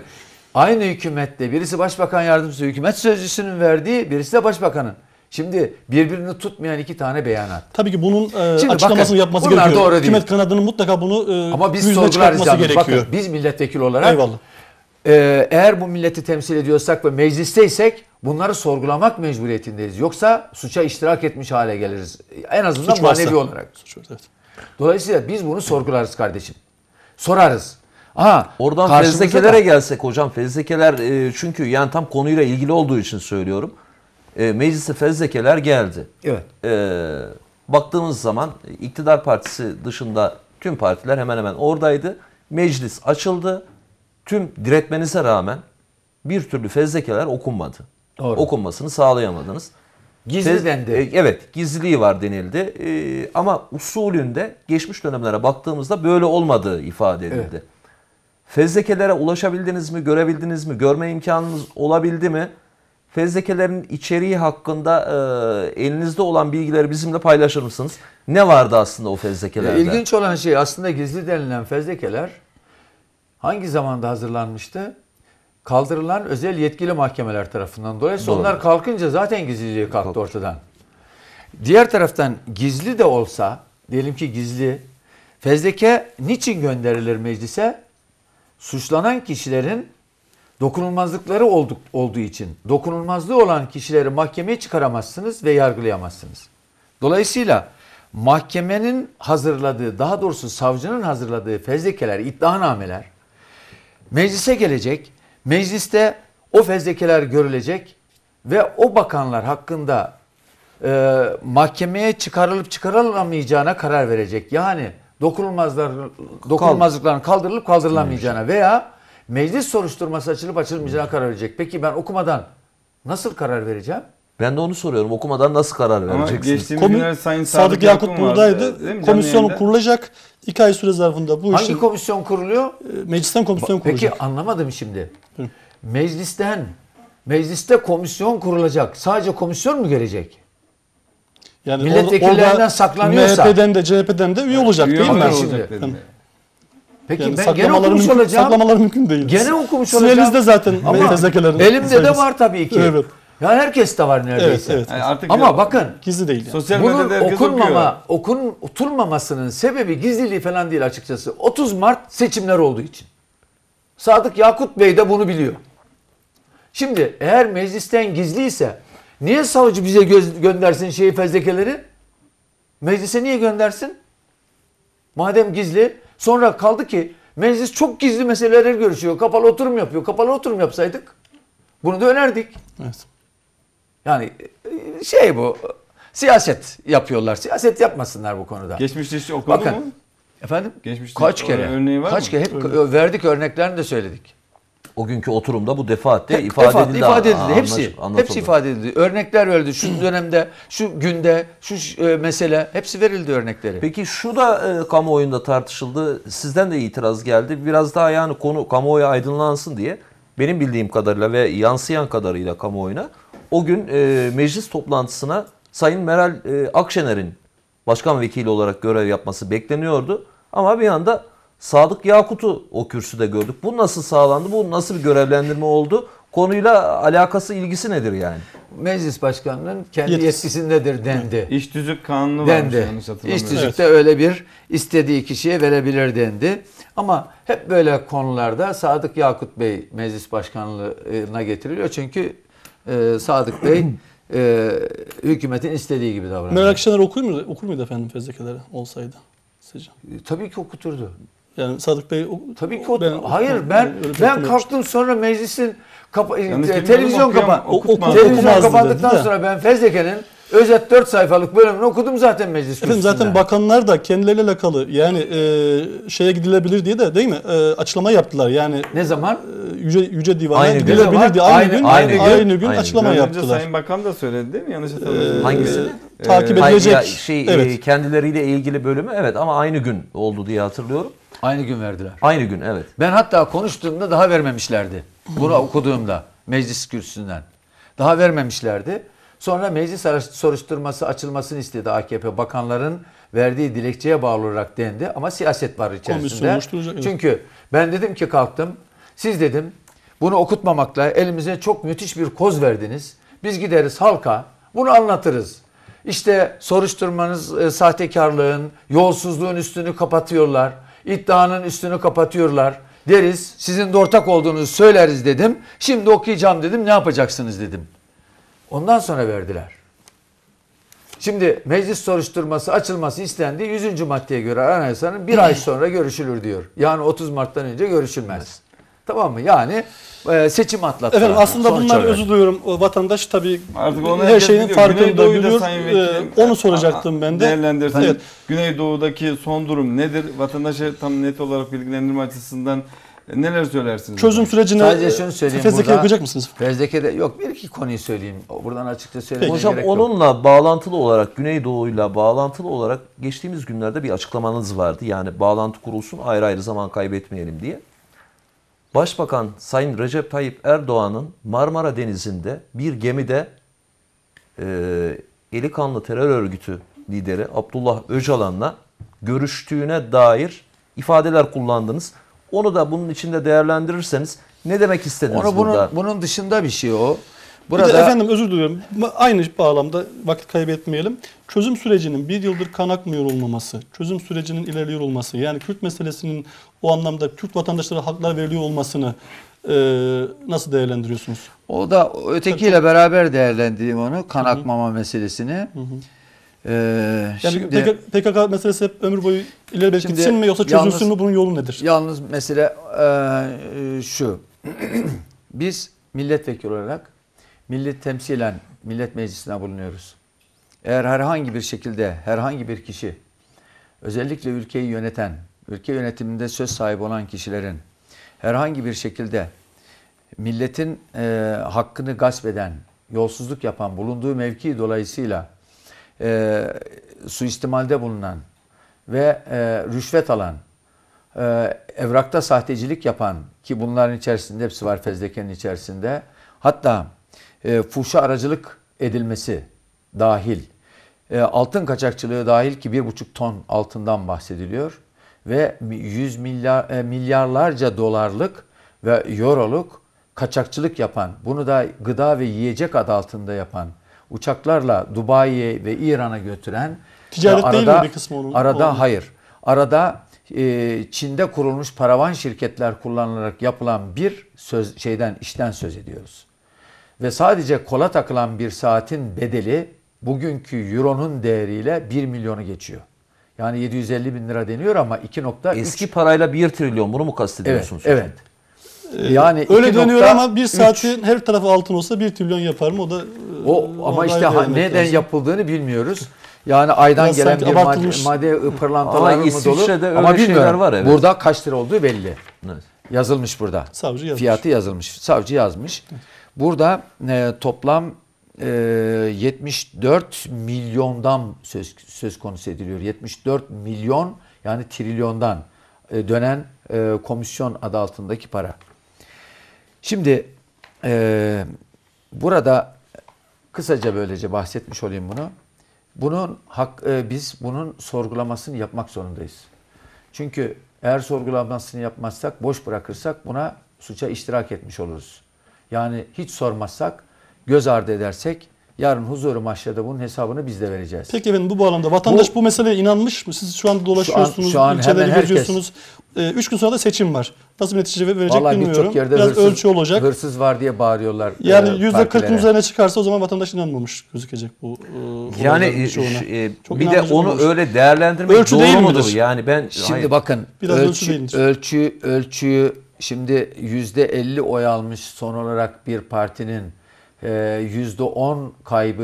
aynı hükümette birisi başbakan yardımcısı hükümet sözcüsünün verdiği birisi de başbakanın. Şimdi birbirini tutmayan iki tane beyanat. Tabii ki bunun e, Şimdi açıklamasını bakın, yapması gerekiyor. Doğru değil. Hükümet kanadının mutlaka bunu e, Ama biz yüzüne çıkartması gerekiyor. Bakın, biz milletvekili olarak Eyvallah. Ee, eğer bu milleti temsil ediyorsak ve meclisteysek bunları sorgulamak mecburiyetindeyiz. Yoksa suça iştirak etmiş hale geliriz. En azından Suç manevi varsa. olarak. Suç varsa, evet. Dolayısıyla biz bunu sorgularız kardeşim. Sorarız. Aha, Oradan karşımıza fezlekelere da- gelsek hocam. Fezlekeler e, çünkü yani tam konuyla ilgili olduğu için söylüyorum. E, meclise fezlekeler geldi. Evet. E, baktığımız zaman iktidar partisi dışında tüm partiler hemen hemen oradaydı. Meclis açıldı tüm diretmenize rağmen bir türlü fezlekeler okunmadı. Doğru. Okunmasını sağlayamadınız. Gizlendi. Fez, E, evet gizliliği var denildi. E, ama usulünde geçmiş dönemlere baktığımızda böyle olmadığı ifade edildi. Evet. Fezlekelere ulaşabildiniz mi, görebildiniz mi, görme imkanınız olabildi mi? Fezlekelerin içeriği hakkında e, elinizde olan bilgileri bizimle paylaşır mısınız? Ne vardı aslında o fezlekelerde? İlginç olan şey aslında gizli denilen fezlekeler hangi zamanda hazırlanmıştı? Kaldırılan özel yetkili mahkemeler tarafından. Dolayısıyla Doğru. onlar kalkınca zaten gizliliği kalktı Kalk. ortadan. Diğer taraftan gizli de olsa, diyelim ki gizli, fezleke niçin gönderilir meclise? Suçlanan kişilerin dokunulmazlıkları olduk, olduğu için dokunulmazlığı olan kişileri mahkemeye çıkaramazsınız ve yargılayamazsınız. Dolayısıyla mahkemenin hazırladığı, daha doğrusu savcının hazırladığı fezlekeler, iddianameler meclise gelecek, mecliste o fezlekeler görülecek ve o bakanlar hakkında e, mahkemeye çıkarılıp çıkarılamayacağına karar verecek. Yani dokunulmazlar, dokunulmazlıkların kaldırılıp kaldırılamayacağına veya meclis soruşturması açılıp açılmayacağına karar verecek. Peki ben okumadan nasıl karar vereceğim? Ben de onu soruyorum. Okumadan nasıl karar Ama vereceksiniz? Komi- Sayın Sadık, Sadık Yakut buradaydı. değil Komisyon kurulacak. İki ay süre zarfında bu Hangi işin komisyon kuruluyor? Ee, meclisten komisyon Peki kurulacak. anlamadım şimdi. Meclisten, mecliste komisyon kurulacak. Sadece komisyon mu gelecek? Yani orada- milletvekillerinden saklanıyorsa- MHP'den de CHP'den de üye olacak Üye değil mi? olacak şimdi. dedi. Peki Yani ben gene okumuş mümkün, olacağım. saklamaları mümkün değil. Gene okumuş olacağım. Sizin elinizde zaten Ama elimde de var tabii ki. Evet. Ya herkes de var neredeyse. Evet, evet. Yani artık Ama bakın gizli değil. Yani. Sosyal bunun okunmama, okun, oturmamasının sebebi gizliliği falan değil açıkçası. 30 Mart seçimler olduğu için. Sadık Yakut Bey de bunu biliyor. Şimdi eğer meclisten gizliyse niye savcı bize göz, göndersin şeyi fezlekeleri? Meclise niye göndersin? Madem gizli. Sonra kaldı ki meclis çok gizli meseleleri görüşüyor. Kapalı oturum yapıyor. Kapalı oturum yapsaydık bunu da önerdik. Evet. Yani e, şey bu siyaset yapıyorlar. Siyaset yapmasınlar bu konuda. Geçmişte hiç okundu Bakın, mu? Efendim? Geçmişte kaç kere? Örneği var kaç mı? kere hep Örneğin. verdik örneklerini de söyledik. O günkü oturumda bu defaatle Hep, ifade defaat, edildi. Ifade edildi. Aa, hepsi, anlatıldı. hepsi ifade edildi. Örnekler verildi. Şu dönemde, şu günde, şu e, mesele hepsi verildi örnekleri. Peki şu da e, kamuoyunda tartışıldı. Sizden de itiraz geldi. Biraz daha yani konu kamuoyu aydınlansın diye. Benim bildiğim kadarıyla ve yansıyan kadarıyla kamuoyuna o gün e, meclis toplantısına Sayın Meral e, Akşener'in başkan vekili olarak görev yapması bekleniyordu. Ama bir anda Sadık Yakut'u o kürsüde gördük. Bu nasıl sağlandı? Bu nasıl bir görevlendirme oldu? Konuyla alakası, ilgisi nedir yani? Meclis başkanının kendi Yetis. yetkisindedir dendi. İş tüzük kanunu dendi. varmış yanlış İş tüzükte evet. öyle bir istediği kişiye verebilir dendi. Ama hep böyle konularda Sadık Yakut Bey meclis başkanlığına getiriliyor. Çünkü e, Sadık Bey e, hükümetin istediği gibi davranıyor. Meral Akşener okur muydu, okur muydu efendim fezlekeleri olsaydı sizce? E, tabii ki okuturdu. Yani Sadık Bey Tabii ki o, ben, hayır ben ben kalktım sonra meclisin kapa, yani e, televizyon kapa, televizyon okumazdıydı, kapandıktan sonra ben fezlekenin Özet 4 sayfalık bölümünü okudum zaten meclis kürsüsünde. Zaten bakanlar da kendileriyle alakalı yani e, şeye gidilebilir diye de değil mi e, açıklama yaptılar. Yani ne zaman? E, Yüce, Yüce Divan'a Aynı gün. gidilebilir diye aynı, Aynı- gün aynı aynı, gün. gün Aynı açıklama Önce yaptılar. Sayın Bakan da söyledi değil mi? Yanlış e, hatırlamıyorum. Hangisi? Ee, takip Hayır, edilecek. ya şey, e, evet. kendileriyle ilgili bölümü evet ama aynı gün oldu diye hatırlıyorum. Aynı gün verdiler. Aynı gün evet. Ben hatta konuştuğumda daha vermemişlerdi. Bunu okuduğumda meclis kürsüsünden. Daha vermemişlerdi. Sonra meclis soruşturması açılmasını istedi AKP bakanların verdiği dilekçeye bağlı olarak dendi ama siyaset var içerisinde. Çünkü ben dedim ki kalktım siz dedim bunu okutmamakla elimize çok müthiş bir koz verdiniz. Biz gideriz halka bunu anlatırız. İşte soruşturmanız e, sahtekarlığın, yolsuzluğun üstünü kapatıyorlar. İddianın üstünü kapatıyorlar deriz. Sizin de ortak olduğunuzu söyleriz dedim. Şimdi okuyacağım dedim. Ne yapacaksınız dedim. Ondan sonra verdiler. Şimdi meclis soruşturması açılması istendi. 100. maddeye göre anayasanın bir ay sonra görüşülür diyor. Yani 30 Mart'tan önce görüşülmez. Tamam mı? Yani e, seçim atlattı. Efendim aslında bunlar olarak. özür diliyorum. Vatandaş tabii Artık onu her şeyin biliyor. farkında biliyor. Ee, onu soracaktım ben de. Değerlendirsen. Evet. Güneydoğu'daki son durum nedir? Vatandaşı tam net olarak bilgilendirme açısından neler söylersiniz? Çözüm sürecine Sadece şunu e, söyleyeyim fezleke burada. yapacak mısınız? Fezleke de yok. Bir iki konuyu söyleyeyim. Buradan açıkça söylemeye Hocam gerek yok. onunla bağlantılı olarak Güneydoğu'yla bağlantılı olarak geçtiğimiz günlerde bir açıklamanız vardı. Yani bağlantı kurulsun ayrı ayrı zaman kaybetmeyelim diye. Başbakan Sayın Recep Tayyip Erdoğan'ın Marmara Denizi'nde bir gemide e, eli kanlı terör örgütü lideri Abdullah Öcalan'la görüştüğüne dair ifadeler kullandınız. Onu da bunun içinde değerlendirirseniz ne demek istediniz Onu bunun, burada? Bunun dışında bir şey o. Burada... Bir de efendim özür diliyorum. Aynı bağlamda vakit kaybetmeyelim. Çözüm sürecinin bir yıldır kanakmıyor olmaması, çözüm sürecinin ilerliyor olması, yani Kürt meselesinin o anlamda Kürt vatandaşlara haklar veriliyor olmasını e, nasıl değerlendiriyorsunuz? O da ötekiyle beraber değerlendireyim onu, kanakmama Hı -hı. meselesini. Hı -hı. Ee, yani PKK, PKK meselesi hep ömür boyu ileri belki gitsin mi yoksa çözülsün yalnız, mü bunun yolu nedir? Yalnız mesele e, e şu. Biz milletvekili olarak millet temsilen millet meclisine bulunuyoruz. Eğer herhangi bir şekilde herhangi bir kişi özellikle ülkeyi yöneten, ülke yönetiminde söz sahibi olan kişilerin herhangi bir şekilde milletin e, hakkını gasp eden, yolsuzluk yapan bulunduğu mevki dolayısıyla e, suistimalde bulunan ve e, rüşvet alan, e, evrakta sahtecilik yapan ki bunların içerisinde hepsi var fezlekenin içerisinde. Hatta e, fuhşa aracılık edilmesi dahil, e, altın kaçakçılığı dahil ki bir buçuk ton altından bahsediliyor ve yüz milyar, e, milyarlarca dolarlık ve euroluk kaçakçılık yapan, bunu da gıda ve yiyecek adı altında yapan uçaklarla Dubai'ye ve İran'a götüren ticaret arada, değil miydi kısmı onun? Arada onun. hayır. Arada e, Çin'de kurulmuş paravan şirketler kullanılarak yapılan bir söz şeyden işten söz ediyoruz. Ve sadece kola takılan bir saatin bedeli bugünkü euronun değeriyle 1 milyonu geçiyor. Yani 750 bin lira deniyor ama 2.3. Eski parayla 1 trilyon bunu mu kastediyorsunuz? Evet, evet. Ee, yani öyle dönüyor ama bir saatin üç. her tarafı altın olsa bir trilyon yapar mı? O da e, o ama işte neden lazım. yapıldığını bilmiyoruz. Yani aydan Biraz gelen bir madde, madde pırlantalar mı dolu? Ama bilmiyorum. Var, evet. Burada kaç lira olduğu belli. Evet. Yazılmış burada. Savcı yazmış. Fiyatı yazılmış. Savcı yazmış. Evet. Burada e, toplam e, 74 milyondan söz söz konusu ediliyor. 74 milyon yani trilyondan e, dönen e, komisyon adı altındaki para. Şimdi e, burada kısaca böylece bahsetmiş olayım bunu. Bunun hak, e, biz bunun sorgulamasını yapmak zorundayız. Çünkü eğer sorgulamasını yapmazsak, boş bırakırsak buna suça iştirak etmiş oluruz. Yani hiç sormazsak, göz ardı edersek Yarın huzuru mahşerde bunun hesabını biz de vereceğiz. Peki efendim bu bağlamda vatandaş bu, bu meseleye inanmış mı? Siz şu anda dolaşıyorsunuz, şu an, şu an ilçeleri herkes, geziyorsunuz. Ee, üç gün sonra da seçim var. Nasıl bir netice verecek Vallahi bilmiyorum. Çok yerde Biraz hırsız, ölçü olacak. Hırsız var diye bağırıyorlar. E, yani yüzde %40'ın üzerine çıkarsa o zaman vatandaş inanmamış gözükecek bu. E, yani e, e, çok bir de onu olmuş. öyle değerlendirmek ölçü doğru değil mudur? Yani ben şimdi hayır. bakın Biraz ölçü ölçü, ölçü ölçüyü şimdi yüzde %50 oy almış son olarak bir partinin %10 ee, kaybı,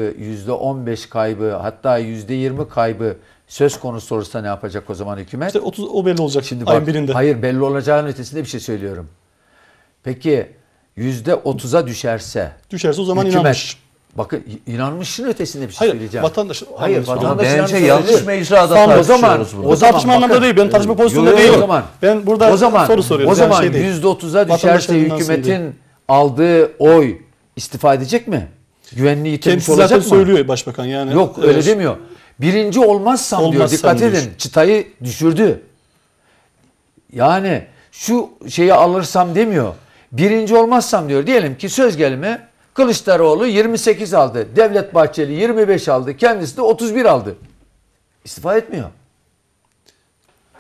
%15 kaybı hatta %20 kaybı söz konusu olursa ne yapacak o zaman hükümet? İşte 30, o belli olacak şimdi bak, ayın birinde. Hayır belli olacağın ötesinde bir şey söylüyorum. Peki %30'a düşerse. Düşerse o zaman hükümet, inanmış. Bakın inanmışın ötesinde bir şey Hayır, söyleyeceğim. Vatandaş, Hayır vatandaş Bence yanlış mecrada tamam, tartışıyoruz zaman, burada. O zaman, O tartışma anlamında değil. Ben tartışma pozisyonunda değil. O zaman, ben burada o zaman, soru soruyorum. Şey o zaman yani şey %30'a düşerse hükümetin aldığı oy istifa edecek mi? Güvenliği yitirmiş Kendisi olacak zaten söylüyor başbakan yani. Yok öyle Evet. demiyor. Birinci olmazsam, diyor. Olmazsam Dikkat edin diyorsun. çıtayı düşürdü. Yani şu şeyi alırsam demiyor. Birinci olmazsam diyor. Diyelim ki söz gelimi Kılıçdaroğlu 28 aldı. Devlet Bahçeli 25 aldı. Kendisi de 31 aldı. İstifa etmiyor.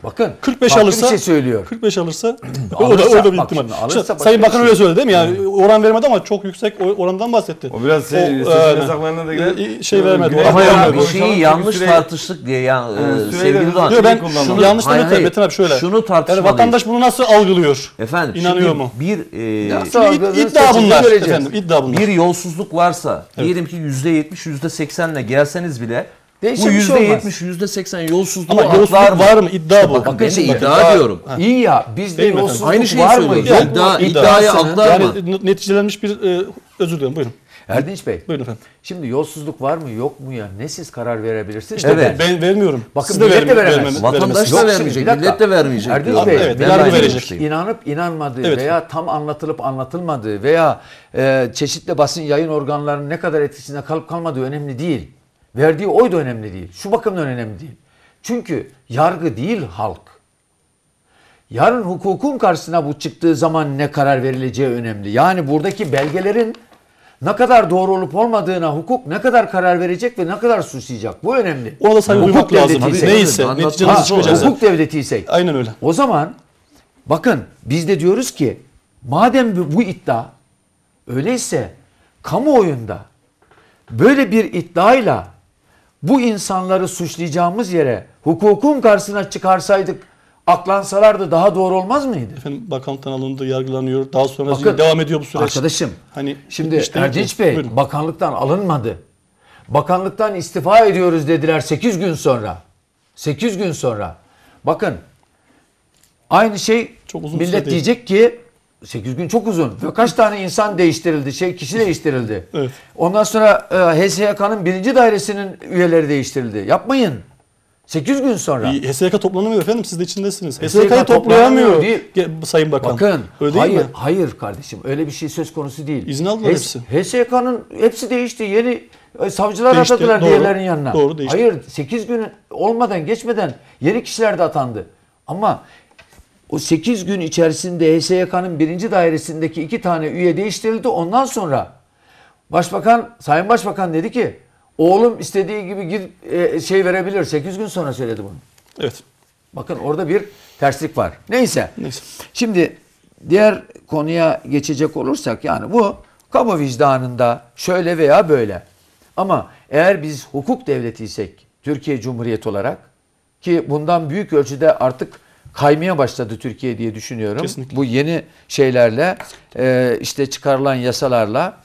Bakın 45 alırsa bir şey söylüyor. 45 alırsa, alırsa o da o da bir bak, ihtimal. Şimdi, alırsa işte, Sayın Bakan şey. öyle söyledi değil mi? Yani hmm. oran vermedi ama çok yüksek orandan bahsetti. O biraz şey, o, e, yasaklarına da girer. E, şey vermedi. Ama ya, bir şeyi yanlış süre, tartıştık diye ya, e, sevgili Doğan. Yok ben şunu yanlış demedim Metin abi şöyle. Şunu tartışmalıyız. Yani vatandaş bunu nasıl algılıyor? Efendim inanıyor mu? Bir e, iddia bunlar efendim iddia bunlar. Bir yolsuzluk varsa diyelim ki %70 %80'le gelseniz bile Değişen bu şey yüzde şey yetmiş, yüzde seksen yolsuzluğu Ama yolsuzluk var mı? var mı? İddia bu. Bakın ben de iddia diyorum. İyi ya bizde Değil yolsuzluk Aynı şeyi var mı? Yok İddia- iddiaya İddiasını- atlar mı? Yani neticelenmiş bir e, özür dilerim buyurun. Erdinç Bey. Buyurun efendim. Şimdi yolsuzluk var mı yok mu ya ne siz karar verebilirsiniz? İşte Evet. ben vermiyorum. Bakın Siz de millet de verme- veremez. vermeme- Vatandaş da vermeyecek, şimdi millet de vermeyecek. Erdinç Bey, Evet, ben yargı inanıp inanmadığı Evet. veya tam anlatılıp anlatılmadığı veya e, çeşitli basın yayın organlarının ne kadar etkisinde kalıp kalmadığı önemli değil. Verdiği oy da önemli değil. Şu bakımdan önemli değil. Çünkü yargı değil halk. Yarın hukukun karşısına bu çıktığı zaman ne karar verileceği önemli. Yani buradaki belgelerin ne kadar doğru olup olmadığına hukuk ne kadar karar verecek ve ne kadar susayacak. Bu önemli. O da saygı duymak lazım. Hani neyse netice nasıl çıkacağız. Hukuk devletiysek. Aynen öyle. O zaman bakın biz de diyoruz ki madem bu, bu iddia öyleyse kamuoyunda böyle bir iddiayla bu insanları suçlayacağımız yere hukukun karşısına çıkarsaydık aklansalardı daha doğru olmaz mıydı? Efendim bakanlıktan alındı, yargılanıyor. Daha sonra Bakın, devam ediyor bu süreç. Arkadaşım hani şimdi işte Erdinç Bey buyurun. bakanlıktan alınmadı. Bakanlıktan istifa ediyoruz dediler 8 gün sonra. 8 gün sonra. Bakın aynı şey Çok uzun millet diyecek ki 8 gün çok uzun. Ve kaç tane insan değiştirildi, şey kişi değiştirildi. evet. Ondan sonra e, HSYK'nın birinci dairesinin üyeleri değiştirildi. Yapmayın. 8 gün sonra. HSYK toplanamıyor efendim siz de içindesiniz. HSYK'yı HSYK toplayamıyor değil. Sayın Bakan. Bakın öyle hayır, mi? hayır kardeşim öyle bir şey söz konusu değil. İzin aldılar hepsi. HSYK'nın hepsi değişti. Yeni e, savcılar değişti, atadılar doğru, diğerlerinin yanına. Doğru değişti. Hayır 8 gün olmadan geçmeden yeni kişiler de atandı. Ama o 8 gün içerisinde HSYK'nın birinci dairesindeki iki tane üye değiştirildi. Ondan sonra başbakan, sayın başbakan dedi ki oğlum istediği gibi gir, e, şey verebilir. 8 gün sonra söyledi bunu. Evet. Bakın orada bir terslik var. Neyse. Neyse. Şimdi diğer konuya geçecek olursak yani bu kamu vicdanında şöyle veya böyle. Ama eğer biz hukuk devletiysek Türkiye Cumhuriyeti olarak ki bundan büyük ölçüde artık kaymaya başladı Türkiye diye düşünüyorum. Kesinlikle. Bu yeni şeylerle e, işte çıkarılan yasalarla.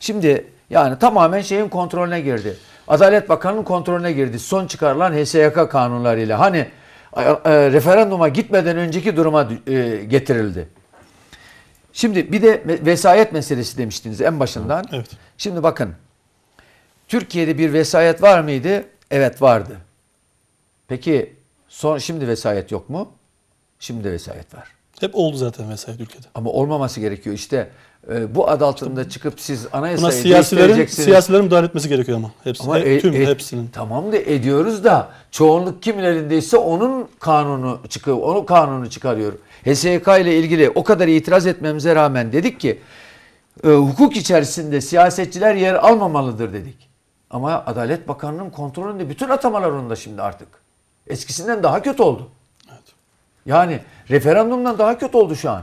Şimdi yani tamamen şeyin kontrolüne girdi. Adalet Bakanı'nın kontrolüne girdi. Son çıkarılan HSYK kanunlarıyla. Hani e, e, referanduma gitmeden önceki duruma e, getirildi. Şimdi bir de vesayet meselesi demiştiniz en başından. Evet. Şimdi bakın. Türkiye'de bir vesayet var mıydı? Evet vardı. Peki son şimdi vesayet yok mu? Şimdi de vesayet var. Hep oldu zaten vesayet ülkede. Ama olmaması gerekiyor. İşte e, bu ad altında çıkıp siz anayasayı Buna siyasilerin, siyasilerin müdahale etmesi gerekiyor ama. Hepsi, ama e, tüm e, hepsinin. Tamam da ediyoruz da çoğunluk kimin elindeyse onun kanunu çıkıyor. Onun kanunu çıkarıyor. HSYK ile ilgili o kadar itiraz etmemize rağmen dedik ki e, hukuk içerisinde siyasetçiler yer almamalıdır dedik. Ama Adalet Bakanlığı'nın kontrolünde bütün atamalar onda şimdi artık. Eskisinden daha kötü oldu. Yani referandumdan daha kötü oldu şu an.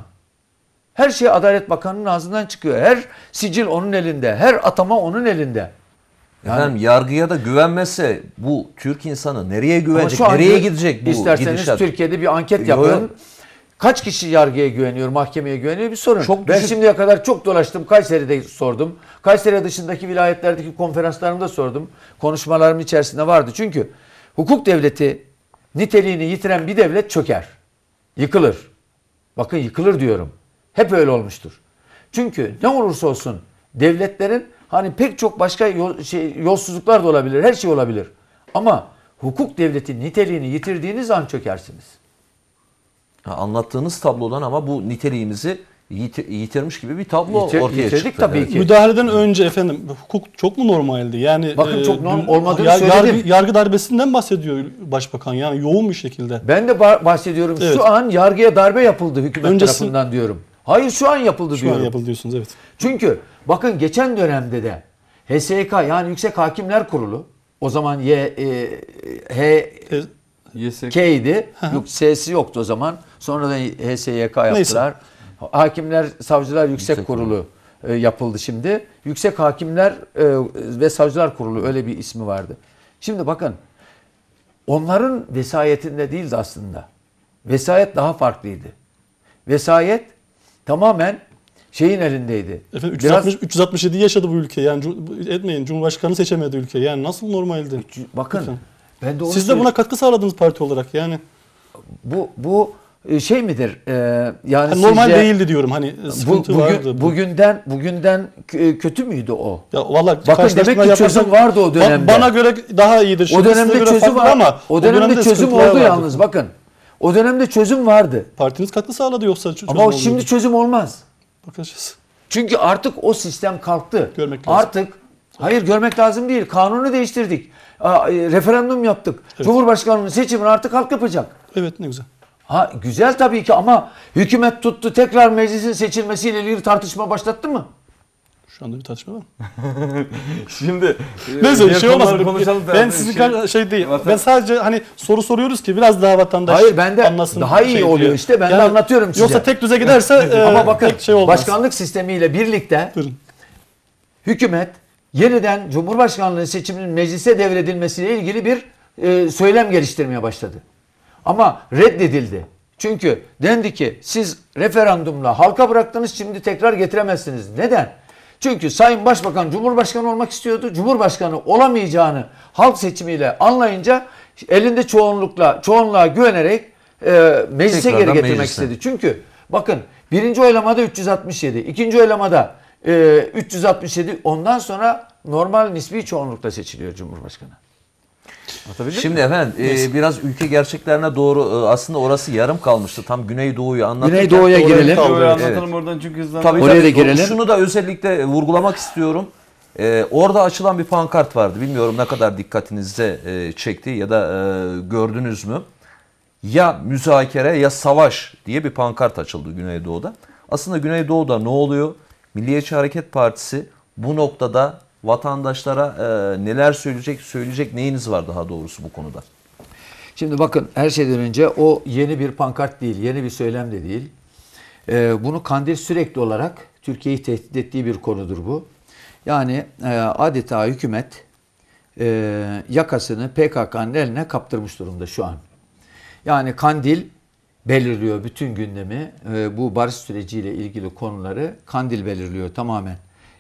Her şey Adalet Bakanı'nın ağzından çıkıyor. Her sicil onun elinde. Her atama onun elinde. Yani, Efendim yargıya da güvenmese bu Türk insanı nereye güvenecek? Nereye gidecek bu isterseniz gidişat? Türkiye'de bir anket yapın. Kaç kişi yargıya güveniyor, mahkemeye güveniyor bir sorun. Çok ben düşük... şimdiye kadar çok dolaştım. Kayseri'de sordum. Kayseri dışındaki vilayetlerdeki konferanslarımda sordum. Konuşmalarımın içerisinde vardı. Çünkü hukuk devleti niteliğini yitiren bir devlet çöker yıkılır. Bakın yıkılır diyorum. Hep öyle olmuştur. Çünkü ne olursa olsun devletlerin hani pek çok başka şey, yolsuzluklar da olabilir, her şey olabilir. Ama hukuk devleti niteliğini yitirdiğiniz an çökersiniz. anlattığınız tablodan ama bu niteliğimizi yit- yitirmiş gibi bir tablo Yite- ortaya yitirdik çıktı. tabii ki. Müdahaleden önce efendim hukuk çok mu normaldi? Yani Bakın e, çok normal, dün- olmadığını söyledim. Yargı, darbesinden bahsediyor başbakan yani yoğun bir şekilde. Ben de bahsediyorum Evet. şu an yargıya darbe yapıldı hükümet Öncesi- tarafından diyorum. Hayır şu an yapıldı Şu an yapıldı diyorsunuz evet. Çünkü bakın geçen dönemde de HSK yani Yüksek Hakimler Kurulu o zaman Y e, H E, YSK. K'ydi. Yok S'si yoktu o zaman. Sonradan HSYK yaptılar. Neyse. Hakimler, Savcılar Yüksek, Yüksek Kurulu e, yapıldı şimdi. Yüksek Hakimler e, ve Savcılar Kurulu öyle bir ismi vardı. Şimdi bakın onların vesayetinde değildi aslında. Vesayet daha farklıydı. Vesayet tamamen şeyin elindeydi. Efendim 360, Biraz, 367 yaşadı bu ülke. Yani etmeyin Cumhurbaşkanı seçemedi ülke. Yani nasıl normaldi? Bakın. Lütfen. Ben de onu Siz de buna katkı sağladınız parti olarak yani. Bu bu ee, şey midir? E, yani hani normal sizce, değildi diyorum hani sıkıntı bu, bugün, vardı. Bugünden bugünden e, kötü müydü o? Ya valla bakın demek ki çözüm vardı o dönemde. Bana göre daha iyidir. Şimdi o dönemde çözüm var ama o dönemde, dönemde çözüm oldu vardı. yalnız bakın. O dönemde çözüm vardı. Partiniz katkı sağladı yoksa çözüm Ama olmadı. şimdi çözüm olmaz. Bakacağız. Çünkü artık o sistem kalktı. Görmek lazım. Artık hayır görmek lazım değil. Kanunu değiştirdik. E, referandum yaptık. Evet. Cumhurbaşkanının seçimini artık halk yapacak. Evet ne güzel. Ha güzel tabii ki ama hükümet tuttu tekrar meclisin seçilmesiyle ilgili tartışma başlattı mı? Şu anda bir tartışma var mı? Şimdi e, neyse bir şey olmaz. Konuşalım ben sizin şey, şey değil. Vatan... Ben sadece hani soru soruyoruz ki biraz daha vatandaş Hayır, ben de anlasın. Daha iyi şey oluyor diye. işte. Ben yani, de anlatıyorum size. Yoksa tek düze giderse e, ama bakın şey olmaz. başkanlık sistemiyle birlikte Buyurun. hükümet yeniden Cumhurbaşkanlığı seçiminin meclise devredilmesiyle ilgili bir e, söylem geliştirmeye başladı. Ama reddedildi. Çünkü dendi ki siz referandumla halka bıraktınız şimdi tekrar getiremezsiniz. Neden? Çünkü Sayın Başbakan Cumhurbaşkanı olmak istiyordu. Cumhurbaşkanı olamayacağını halk seçimiyle anlayınca elinde çoğunlukla çoğunluğa güvenerek e, meclise Tekrardan geri getirmek meclise. istedi. Çünkü bakın birinci oylamada 367, ikinci oylamada e, 367 ondan sonra normal nispi çoğunlukla seçiliyor Cumhurbaşkanı. Atabildim Şimdi mi? efendim e, biraz ülke gerçeklerine doğru e, aslında orası yarım kalmıştı. Tam Güneydoğu'yu anlatırken. Güneydoğu'ya girelim. Güneydoğu'yu anlatalım evet. oradan çünkü hızlan. Tabii, Oraya tabii, da girelim. Şunu da özellikle vurgulamak istiyorum. Ee, orada açılan bir pankart vardı. Bilmiyorum ne kadar dikkatinize e, çekti ya da e, gördünüz mü? Ya müzakere ya savaş diye bir pankart açıldı Güneydoğu'da. Aslında Güneydoğu'da ne oluyor? Milliyetçi Hareket Partisi bu noktada vatandaşlara e, neler söyleyecek, söyleyecek neyiniz var daha doğrusu bu konuda? Şimdi bakın her şeyden önce o yeni bir pankart değil, yeni bir söylem de değil. E, bunu Kandil sürekli olarak Türkiye'yi tehdit ettiği bir konudur bu. Yani e, adeta hükümet e, yakasını PKK'nın eline kaptırmış durumda şu an. Yani Kandil belirliyor bütün gündemi. E, bu barış süreciyle ilgili konuları Kandil belirliyor tamamen.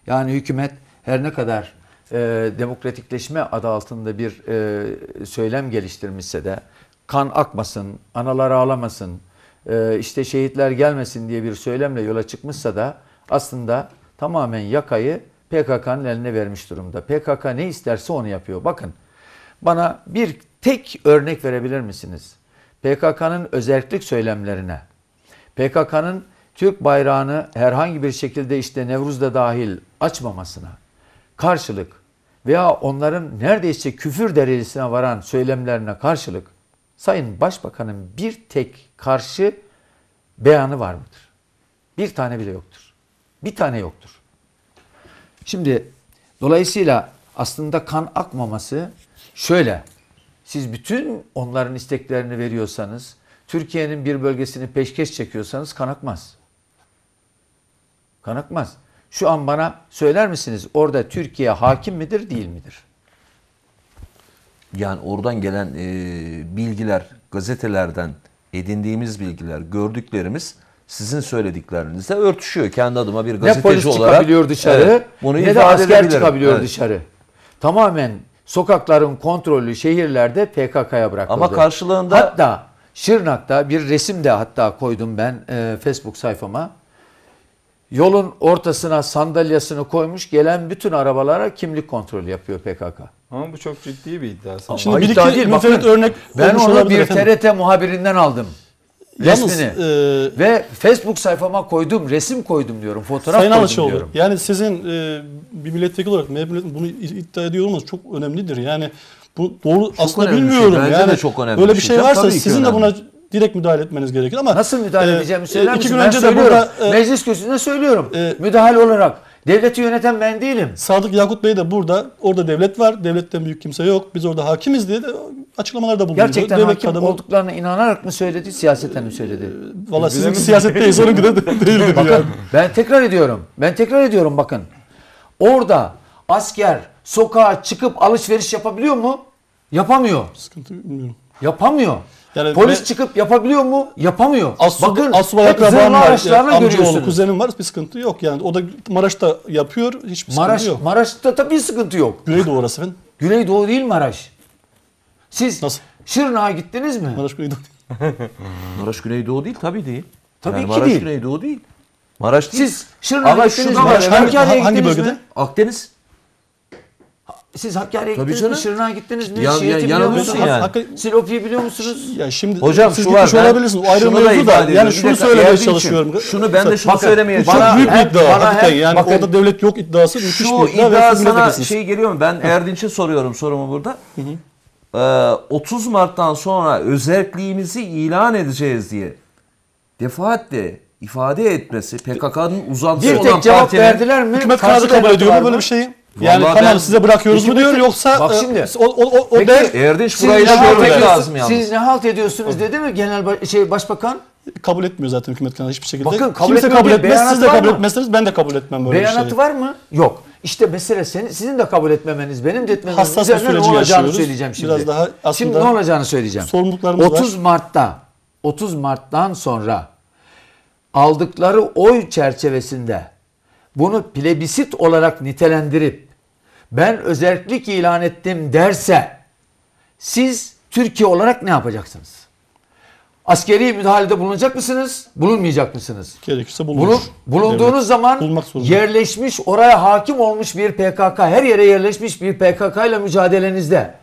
Yani hükümet her ne kadar e, demokratikleşme adı altında bir e, söylem geliştirmişse de kan akmasın, analar ağlamasın, e, işte şehitler gelmesin diye bir söylemle yola çıkmışsa da aslında tamamen yakayı PKK'nın eline vermiş durumda. PKK ne isterse onu yapıyor. Bakın bana bir tek örnek verebilir misiniz? PKK'nın özellik söylemlerine, PKK'nın Türk bayrağını herhangi bir şekilde işte Nevruz'da dahil açmamasına, karşılık veya onların neredeyse küfür derecesine varan söylemlerine karşılık Sayın Başbakan'ın bir tek karşı beyanı var mıdır? Bir tane bile yoktur. Bir tane yoktur. Şimdi dolayısıyla aslında kan akmaması şöyle. Siz bütün onların isteklerini veriyorsanız, Türkiye'nin bir bölgesini peşkeş çekiyorsanız kan akmaz. Kan akmaz. Şu an bana söyler misiniz orada Türkiye hakim midir değil midir? Yani oradan gelen e, bilgiler, gazetelerden edindiğimiz bilgiler, gördüklerimiz sizin söylediklerinizle örtüşüyor. Kendi adıma bir gazeteci olarak. Ne polis olarak, çıkabiliyor dışarı evet, bunu ne de asker çıkabiliyor evet. dışarı. Tamamen sokakların kontrolü şehirlerde PKK'ya bırakıldı. Ama karşılığında... Hatta Şırnak'ta bir resim de hatta koydum ben e, Facebook sayfama. Yolun ortasına sandalyasını koymuş gelen bütün arabalara kimlik kontrolü yapıyor PKK. Ama bu çok ciddi bir iddia. Sanırım. Şimdi Ama bir iddia değil. Bakın, örnek ben onu bir efendim. TRT muhabirinden aldım. Yalnız, E, Ve Facebook sayfama koydum, resim koydum diyorum, fotoğraf Sayın koydum Alışoğlu, diyorum. Yani sizin e, bir milletvekili olarak bunu iddia ediyor olmanız çok önemlidir. Yani bu doğru çok aslında şey. bilmiyorum. Şey. Yani de çok önemli böyle bir şey, şey varsa sizin de buna direkt müdahale etmeniz gerekir ama nasıl müdahale e, edeceğimi söyler misin? Gün ben önce de burada e, meclis kürsüsünde söylüyorum. E, müdahale olarak devleti yöneten ben değilim. Sadık Yakut Bey de burada orada devlet var. Devletten büyük kimse yok. Biz orada hakimiz diye de açıklamalarda bulundu. Gerçekten devlet hakim adamı, olduklarına inanarak mı söyledi, siyaseten mi söyledi? E, Valla sizin siyasetteyiz, onunki de değildir bakın, yani. Ben tekrar ediyorum. Ben tekrar ediyorum bakın. Orada asker sokağa çıkıp alışveriş yapabiliyor mu? Yapamıyor. Sıkıntı bilmiyorum. Yapamıyor. Yani Polis ben, çıkıp yapabiliyor mu? Yapamıyor. As, Bakın asubay hep zırhlı araçlarla yani, görüyorsunuz. kuzenim var bir sıkıntı yok yani. O da Maraş'ta yapıyor hiçbir Maraş, sıkıntı yok. Maraş'ta tabii sıkıntı yok. Güneydoğu orası efendim. Güneydoğu değil Maraş. Siz Nasıl? Şırnak'a gittiniz mi? Maraş Güneydoğu değil. Maraş Güneydoğu değil tabii değil. Tabii yani ki Maraş değil. Maraş Güneydoğu değil. Maraş değil. Siz Şırnak'a gittiniz mi? hangi, hangi bölgede? Mi? Akdeniz. Siz Hakkari'ye gittiniz canım. mi? Şırnak'a gittiniz mi? Ya, Şiirt'i biliyor musunuz? Yani. Hak, Silopi'yi biliyor musunuz? Ya şimdi Hocam siz şu var, ben, olabilirsiniz. O ayrı mevzu da, yani şunu söylemeye şey- çalışıyorum. Için, şunu ben de şunu bakın, söylemeye çalışıyorum. Çok büyük bir iddia. Bana hem, yani bakın, orada devlet yok iddiası müthiş iddia. Şu iddia sana şey geliyor mu? Ben Erdinç'e soruyorum sorumu burada. Ee, 30 Mart'tan sonra özelliğimizi ilan edeceğiz diye defaatle ifade etmesi PKK'nın uzantısı olan partinin... Bir tek cevap verdiler mi? Hükümet kararı kabul ediyor mu böyle bir şeyi? Yani Vallahi tamam ben- size bırakıyoruz mu diyor yoksa Bak e, şimdi. o o o, o Peki, der Erdinç burayı ne halt lazım Siz ne halt ediyorsunuz dedi mi genel şey başbakan? kabul etmiyor zaten hükümet kanalı hiçbir şekilde. Bakın, kabul Kimse kabul etmez. Siz de kabul mı? etmezsiniz. Ben de kabul etmem böyle bir şey. Beyanatı var mı? Yok. İşte mesele senin, sizin de kabul etmemeniz, benim de etmemeniz Hassas bir ne süreci olacağını yaşıyoruz. söyleyeceğim şimdi. Biraz daha aslında şimdi ne olacağını söyleyeceğim. sorumluluklarımız 30 Mart'ta 30 Mart'tan sonra aldıkları oy çerçevesinde bunu plebisit olarak nitelendirip ben özellik ilan ettim derse siz Türkiye olarak ne yapacaksınız? Askeri müdahalede bulunacak mısınız? Bulunmayacak mısınız? Gerekirse bulunur. bulunduğunuz evet. zaman yerleşmiş, oraya hakim olmuş bir PKK, her yere yerleşmiş bir PKK ile mücadelenizde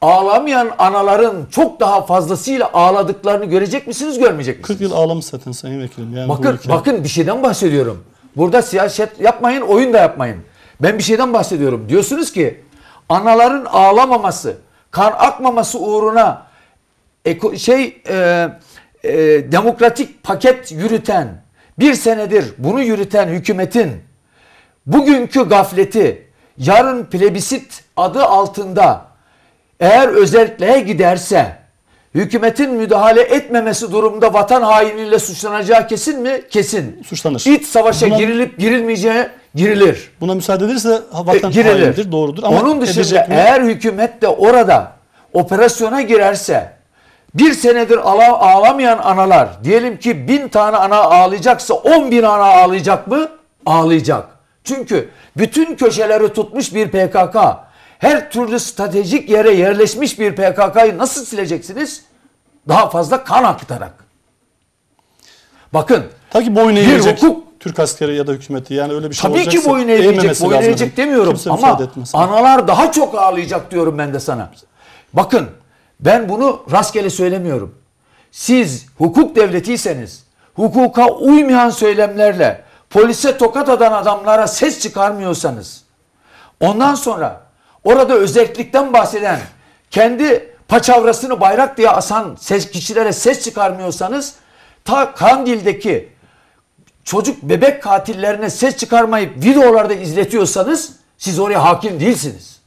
ağlamayan anaların çok daha fazlasıyla ağladıklarını görecek misiniz, görmeyecek misiniz? 40 yıl ağlamış zaten Sayın Vekilim. Yani bakın, ülke... bakın bir şeyden bahsediyorum. Burada siyaset yapmayın, oyun da yapmayın. Ben bir şeyden bahsediyorum. Diyorsunuz ki anaların ağlamaması, kan akmaması uğruna eko, şey e, e, demokratik paket yürüten, bir senedir bunu yürüten hükümetin bugünkü gafleti yarın plebisit adı altında eğer özelliğe giderse hükümetin müdahale etmemesi durumunda vatan hainiyle suçlanacağı kesin mi? Kesin. Suçlanır. İç savaşa Buna... girilip girilmeyeceği girilir. Buna müsaade edilirse e, vatan e, girilir. hainidir, doğrudur. Ama Onun dışında eğer hükümet de orada operasyona girerse bir senedir ala, ağlamayan analar diyelim ki bin tane ana ağlayacaksa on bin ana ağlayacak mı? Ağlayacak. Çünkü bütün köşeleri tutmuş bir PKK her türlü stratejik yere yerleşmiş bir PKK'yı nasıl sileceksiniz? Daha fazla kan aktarak. Bakın Tabii boyun bir hukuk Türk askeri ya da hükümeti yani öyle bir şey Tabii olacaksa ki boyun eğmeyecek, boyun eğecek demiyorum Kimse ama analar daha çok ağlayacak diyorum ben de sana. Bakın ben bunu rastgele söylemiyorum. Siz hukuk devletiyseniz hukuka uymayan söylemlerle polise tokat atan adamlara ses çıkarmıyorsanız ondan sonra orada özellikten bahseden kendi paçavrasını bayrak diye asan ses, kişilere ses çıkarmıyorsanız ta Kandil'deki çocuk bebek katillerine ses çıkarmayıp videolarda izletiyorsanız siz oraya hakim değilsiniz.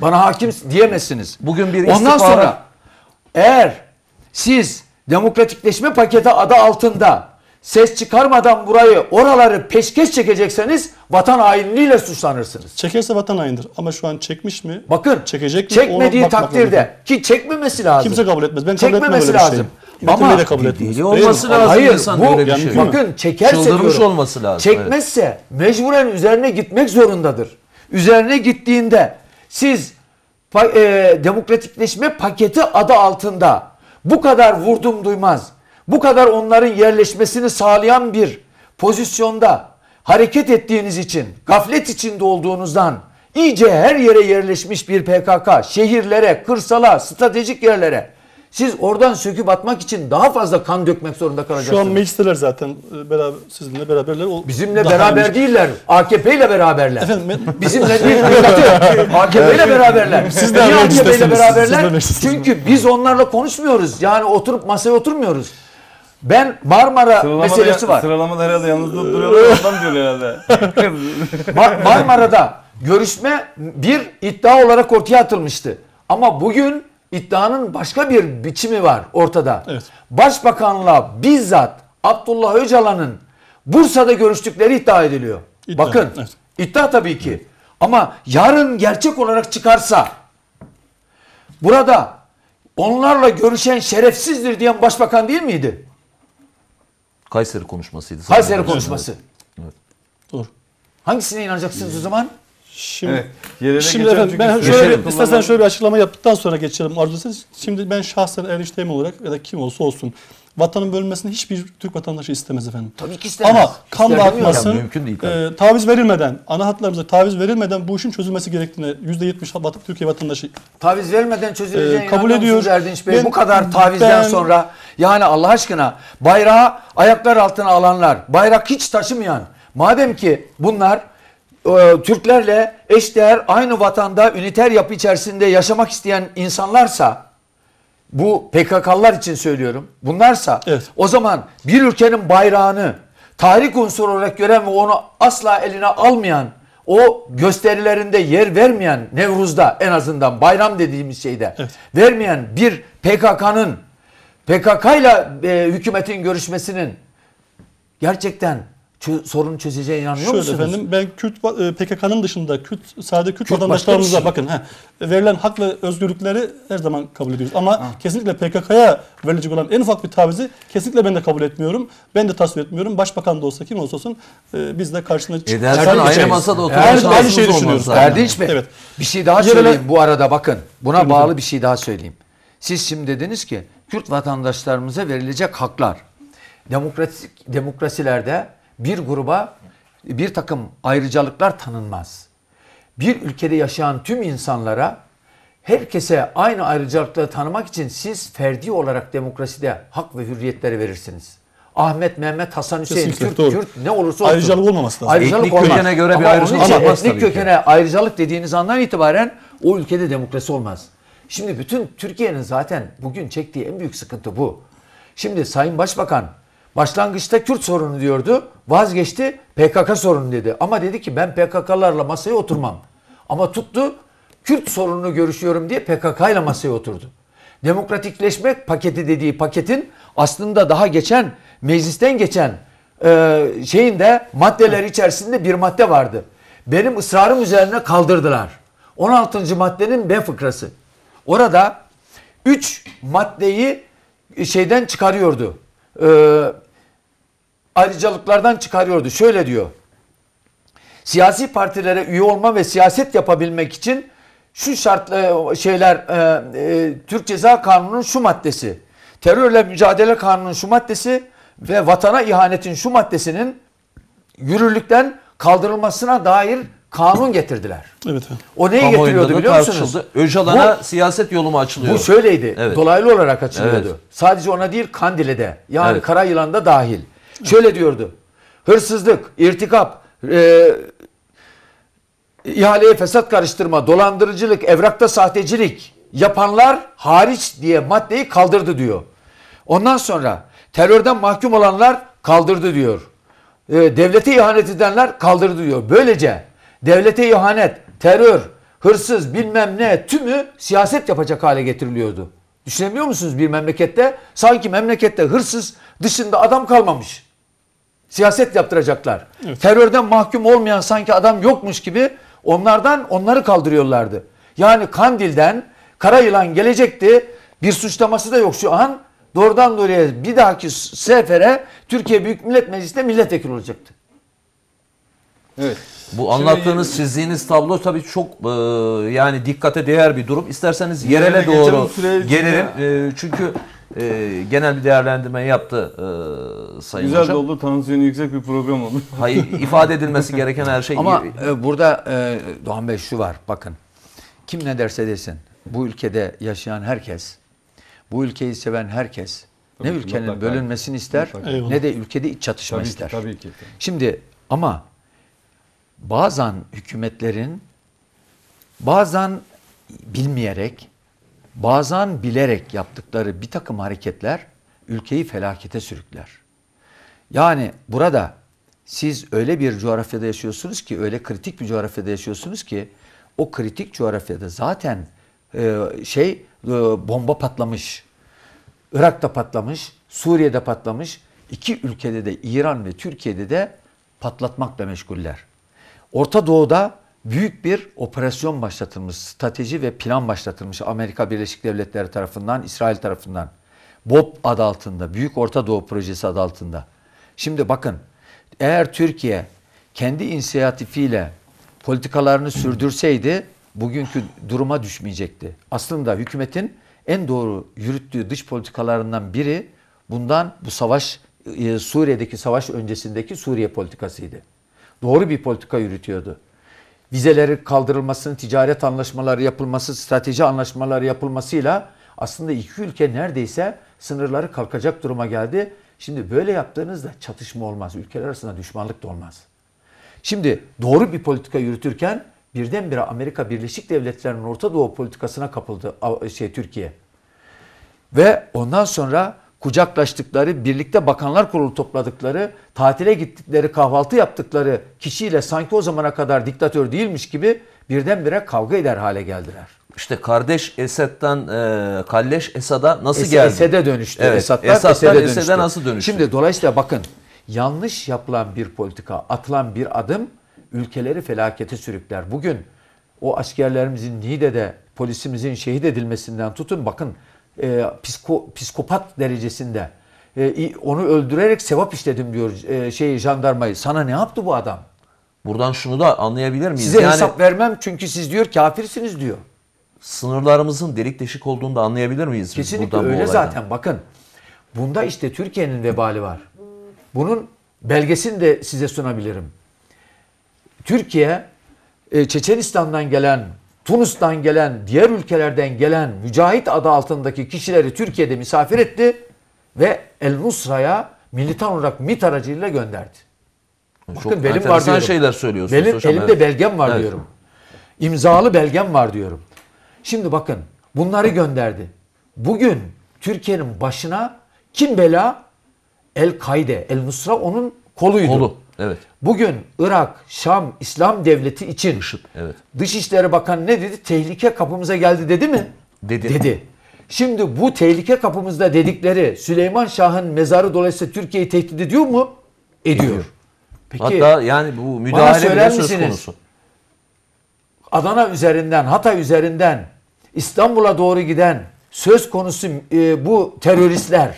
Bana hakim diyemezsiniz. Bugün bir istihbarat... Ondan sonra eğer siz demokratikleşme paketi adı altında ses çıkarmadan burayı oraları peşkeş çekecekseniz vatan hainliğiyle suçlanırsınız. Çekerse vatan haindir ama şu an çekmiş mi? Bakın çekecek mi? Çekmediği takdirde ki çekmemesi lazım. Kimse kabul etmez. Ben kabul etmem şey. lazım. şey. Ama de kabul etmez. Deli olması lazım Hayır, insan bu, böyle bir şey. Bakın çekerse Çıldırmış diyorum, olması lazım. Çekmezse evet. mecburen üzerine gitmek zorundadır. Üzerine gittiğinde siz e, demokratikleşme paketi adı altında bu kadar vurdum duymaz, bu kadar onların yerleşmesini sağlayan bir pozisyonda hareket ettiğiniz için, gaflet içinde olduğunuzdan iyice her yere yerleşmiş bir PKK şehirlere, kırsala, stratejik yerlere siz oradan söküp atmak için daha fazla kan dökmek zorunda kalacaksınız. Şu an meclisteler zaten e, beraber sizinle beraberler. O Bizimle beraber önce... değiller. AKP ile beraberler. Efendim, ben... Bizimle değil. AKP ile beraberler. Siz e, de AKP ile beraberler. Çünkü biz onlarla konuşmuyoruz. Yani oturup masaya oturmuyoruz. Ben Marmara sıralamada, meselesi var. Sıralamada herhalde yalnız duruyorlar. Ondan diyor herhalde. Mar Marmara'da görüşme bir iddia olarak ortaya atılmıştı. Ama bugün iddianın başka bir biçimi var ortada. Evet. Başbakanla bizzat Abdullah Öcalan'ın Bursa'da görüştükleri iddia ediliyor. İddia. Bakın evet. iddia tabii ki. Evet. Ama yarın gerçek olarak çıkarsa burada onlarla görüşen şerefsizdir diyen başbakan değil miydi? Kayseri konuşmasıydı. Kayseri konuşması. Evet. evet. Doğru. Hangisine inanacaksınız o zaman? Şimdi, evet. şimdi efendim ben şöyle bir, istersen şöyle bir açıklama yaptıktan sonra geçelim arzu Şimdi ben şahsen Erişteyim olarak ya da kim olsa olsun vatanın bölünmesini hiçbir Türk vatandaşı istemez efendim. Tabii ki istemez. Ama kan da mümkün değil, e, taviz verilmeden, ana hatlarımıza taviz verilmeden bu işin çözülmesi gerektiğine yüzde batı Türkiye vatandaşı taviz vermeden çözüleceğini e, kabul ediyor. Erdinç Bey ben, bu kadar tavizden ben, sonra yani Allah aşkına bayrağı ayaklar altına alanlar, bayrak hiç taşımayan madem ki bunlar e, Türklerle eşdeğer aynı vatanda üniter yapı içerisinde yaşamak isteyen insanlarsa bu PKK'lar için söylüyorum. Bunlarsa evet. o zaman bir ülkenin bayrağını tarih unsur olarak gören ve onu asla eline almayan o gösterilerinde yer vermeyen Nevruz'da en azından bayram dediğimiz şeyde evet. vermeyen bir PKK'nın PKK ile e, hükümetin görüşmesinin gerçekten sorunu çözeceğine inanıyor Şöyle musunuz? efendim ben Kürt e, PKK'nın dışında Kürt sadece Kürt, Kürt vatandaşlarımıza şey. bakın ha verilen hak ve özgürlükleri her zaman kabul ediyoruz ama ha. kesinlikle PKK'ya verilecek olan en ufak bir tavizi kesinlikle ben de kabul etmiyorum. Ben de tasvip etmiyorum. Başbakan da olsa kim olsa olsun e, biz de karşısına çıkacağız. aynı masada oturmuş her, aynı şey düşünüyoruz. Verdiniz mi? Evet. Bir şey daha Yerele... söyleyeyim bu arada bakın. Buna bağlı efendim. bir şey daha söyleyeyim. Siz şimdi dediniz ki Kürt vatandaşlarımıza verilecek haklar demokratik demokrasilerde bir gruba bir takım ayrıcalıklar tanınmaz. Bir ülkede yaşayan tüm insanlara herkese aynı ayrıcalıkları tanımak için siz ferdi olarak demokraside hak ve hürriyetleri verirsiniz. Ahmet, Mehmet, Hasan, Hüseyin, Kesinlikle, Türk, doğru. Kürt ne olursa olsun. Ayrıcalık olmaması lazım. Ayrıcalık etnik kökene göre bir ayrıcalık olmaz tabii kökene ki. ayrıcalık dediğiniz andan itibaren o ülkede demokrasi olmaz. Şimdi bütün Türkiye'nin zaten bugün çektiği en büyük sıkıntı bu. Şimdi Sayın Başbakan Başlangıçta Kürt sorunu diyordu. Vazgeçti PKK sorunu dedi. Ama dedi ki ben PKK'larla masaya oturmam. Ama tuttu Kürt sorununu görüşüyorum diye PKK ile masaya oturdu. Demokratikleşmek paketi dediği paketin aslında daha geçen meclisten geçen e, şeyin de maddeler içerisinde bir madde vardı. Benim ısrarım üzerine kaldırdılar. 16. maddenin B fıkrası. Orada 3 maddeyi e, şeyden çıkarıyordu e, ayrıcalıklardan çıkarıyordu. Şöyle diyor. Siyasi partilere üye olma ve siyaset yapabilmek için şu şartlı şeyler e, e, Türk Ceza Kanunu'nun şu maddesi, terörle mücadele kanunun şu maddesi ve vatana ihanetin şu maddesinin yürürlükten kaldırılmasına dair kanun getirdiler. Evet. O neyi Kamuoyunda getiriyordu biliyor musunuz? Öcalan'a bu, siyaset yolu mu açılıyor? Bu şöyleydi. Evet. Dolaylı olarak açılıyordu. Evet. Sadece ona değil Kandil'e de yani evet. Karayılan da dahil. Evet. Şöyle diyordu. Hırsızlık, irtikap, e, ihaleye fesat karıştırma, dolandırıcılık, evrakta sahtecilik yapanlar hariç diye maddeyi kaldırdı diyor. Ondan sonra terörden mahkum olanlar kaldırdı diyor. E, devlete ihanet edenler kaldırdı diyor. Böylece Devlete ihanet, terör, hırsız bilmem ne tümü siyaset yapacak hale getiriliyordu. Düşünebiliyor musunuz bir memlekette? Sanki memlekette hırsız dışında adam kalmamış. Siyaset yaptıracaklar. Evet. Terörden mahkum olmayan sanki adam yokmuş gibi onlardan onları kaldırıyorlardı. Yani Kandil'den kara yılan gelecekti. Bir suçlaması da yok şu an. Doğrudan doğruya bir dahaki sefere Türkiye Büyük Millet Meclisi'nde milletvekili olacaktı. Evet. Bu anlattığınız, Şimdi, çizdiğiniz tablo tabii çok e, yani dikkate değer bir durum. İsterseniz yerele doğru gelelim. E, çünkü e, genel bir değerlendirme yaptı e, Sayın Güzel Hocam. de oldu, tansiyonu yüksek bir program oldu. Hayır, ifade edilmesi gereken her şey. Ama e, burada e, Doğan Bey şu var, bakın. Kim ne derse desin, bu ülkede yaşayan herkes, bu ülkeyi seven herkes, Tabii ne ülkenin bölünmesini ister ne de ülkede iç çatışma tabii ister. Ki, tabii ki. Şimdi ama bazen hükümetlerin bazen bilmeyerek, bazen bilerek yaptıkları bir takım hareketler ülkeyi felakete sürükler. Yani burada siz öyle bir coğrafyada yaşıyorsunuz ki, öyle kritik bir coğrafyada yaşıyorsunuz ki o kritik coğrafyada zaten e, şey e, bomba patlamış. Irak'ta patlamış, Suriye'de patlamış. iki ülkede de İran ve Türkiye'de de patlatmakla meşguller. Orta Doğu'da büyük bir operasyon başlatılmış, strateji ve plan başlatılmış Amerika Birleşik Devletleri tarafından, İsrail tarafından. BOP adı altında, Büyük Orta Doğu Projesi adı altında. Şimdi bakın, eğer Türkiye kendi inisiyatifiyle politikalarını sürdürseydi bugünkü duruma düşmeyecekti. Aslında hükümetin en doğru yürüttüğü dış politikalarından biri bundan bu savaş e, Suriye'deki savaş öncesindeki Suriye politikasıydı doğru bir politika yürütüyordu. Vizeleri kaldırılmasının ticaret anlaşmaları yapılması, strateji anlaşmaları yapılmasıyla aslında iki ülke neredeyse sınırları kalkacak duruma geldi. Şimdi böyle yaptığınızda çatışma olmaz. Ülkeler arasında düşmanlık da olmaz. Şimdi doğru bir politika yürütürken birdenbire Amerika Birleşik Devletleri'nin Orta Doğu politikasına kapıldı şey Türkiye. Ve ondan sonra kucaklaştıkları, birlikte bakanlar kurulu topladıkları, tatile gittikleri, kahvaltı yaptıkları kişiyle sanki o zamana kadar diktatör değilmiş gibi birdenbire kavga eder hale geldiler. İşte kardeş Esed'den e, kalleş Esad'a nasıl es- geldi? Esed'e dönüştü. Evet. Esad'dan, Esad'dan Esed'e dönüştü. Esed'e nasıl dönüştü? Şimdi dolayısıyla bakın yanlış yapılan bir politika, atılan bir adım ülkeleri felakete sürükler. Bugün o askerlerimizin Niğde'de polisimizin şehit edilmesinden tutun bakın e, psiko, psikopat derecesinde e, onu öldürerek sevap işledim diyor e, şey jandarmayı. Sana ne yaptı bu adam? Buradan şunu da anlayabilir miyiz? Size yani, hesap vermem çünkü siz diyor kafirsiniz diyor. Sınırlarımızın delik deşik olduğunu da anlayabilir miyiz? Kesinlikle öyle olaydan? zaten bakın. Bunda işte Türkiye'nin vebali var. Bunun belgesini de size sunabilirim. Türkiye e, Çeçenistan'dan gelen Tunus'tan gelen, diğer ülkelerden gelen mücahit adı altındaki kişileri Türkiye'de misafir etti ve El Nusra'ya militan olarak MİT aracıyla gönderdi. Bakın Çok benim var diyorum. şeyler söylüyorsunuz benim, hocam. Elimde evet. belgem var evet. diyorum. İmzalı belgem var diyorum. Şimdi bakın bunları gönderdi. Bugün Türkiye'nin başına kim bela? El Kaide. El Nusra onun koluydu. Kolu. Evet. Bugün Irak, Şam, İslam devleti için IŞİD, evet. Dışişleri Bakanı ne dedi? Tehlike kapımıza geldi dedi mi? Dedi. Dedi. Şimdi bu tehlike kapımızda dedikleri Süleyman Şah'ın mezarı dolayısıyla Türkiye'yi tehdit ediyor mu? Ediyor. Peki, Hatta yani bu müdahale bile söz konusu. Adana üzerinden, Hatay üzerinden İstanbul'a doğru giden söz konusu e, bu teröristler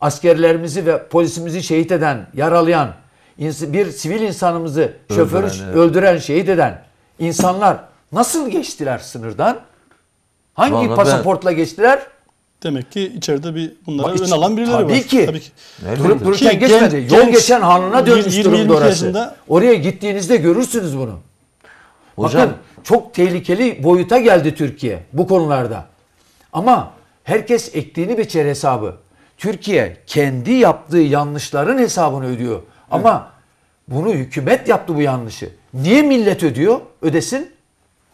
askerlerimizi ve polisimizi şehit eden, yaralayan bir sivil insanımızı şoförü öldüren, evet. öldüren şehit eden insanlar nasıl geçtiler sınırdan? Hangi Vallahi pasaportla ben... geçtiler? Demek ki içeride bir bunlara ön alan birileri tabii var. Ki. Tabii ki. Durup dururken geçmedi. Yol genç, geçen hanına dönmüş 20, durumda orası. Yaşında... Oraya gittiğinizde görürsünüz bunu. Hocam, Bakın çok tehlikeli boyuta geldi Türkiye bu konularda. Ama herkes ektiğini biçer hesabı. Türkiye kendi yaptığı yanlışların hesabını ödüyor. Ama bunu hükümet yaptı bu yanlışı. Niye millet ödüyor? Ödesin.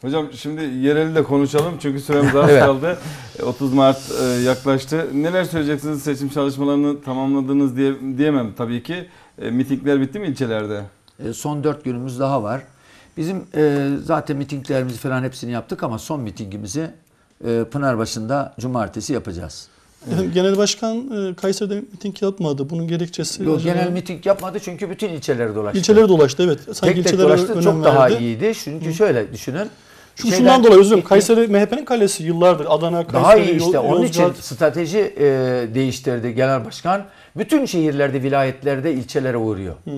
Hocam şimdi yereli de konuşalım çünkü süremiz az kaldı. 30 e, Mart e, yaklaştı. Neler söyleyeceksiniz seçim çalışmalarını tamamladınız diye diyemem tabii ki. E, mitingler bitti mi ilçelerde? Son dört günümüz daha var. Bizim zaten mitinglerimizi falan hepsini yaptık ama son mitingimizi Pınarbaşı'nda cumartesi yapacağız. Efendim, genel başkan e, Kayseri'de miting yapmadı. Bunun gerekçesi... Yok, acaba... Genel miting yapmadı çünkü bütün ilçeleri dolaştı. İlçeleri dolaştı evet. Sanki tek tek dolaştı çok verdi. daha iyiydi. Çünkü Hı. şöyle düşünün. Şu şeyler, şundan dolayı özür Kayseri MHP'nin kalesi yıllardır Adana, Kayseri, Daha iyi işte. Yol, Onun için strateji e, değiştirdi genel başkan. Bütün şehirlerde, vilayetlerde ilçelere uğruyor. Hmm.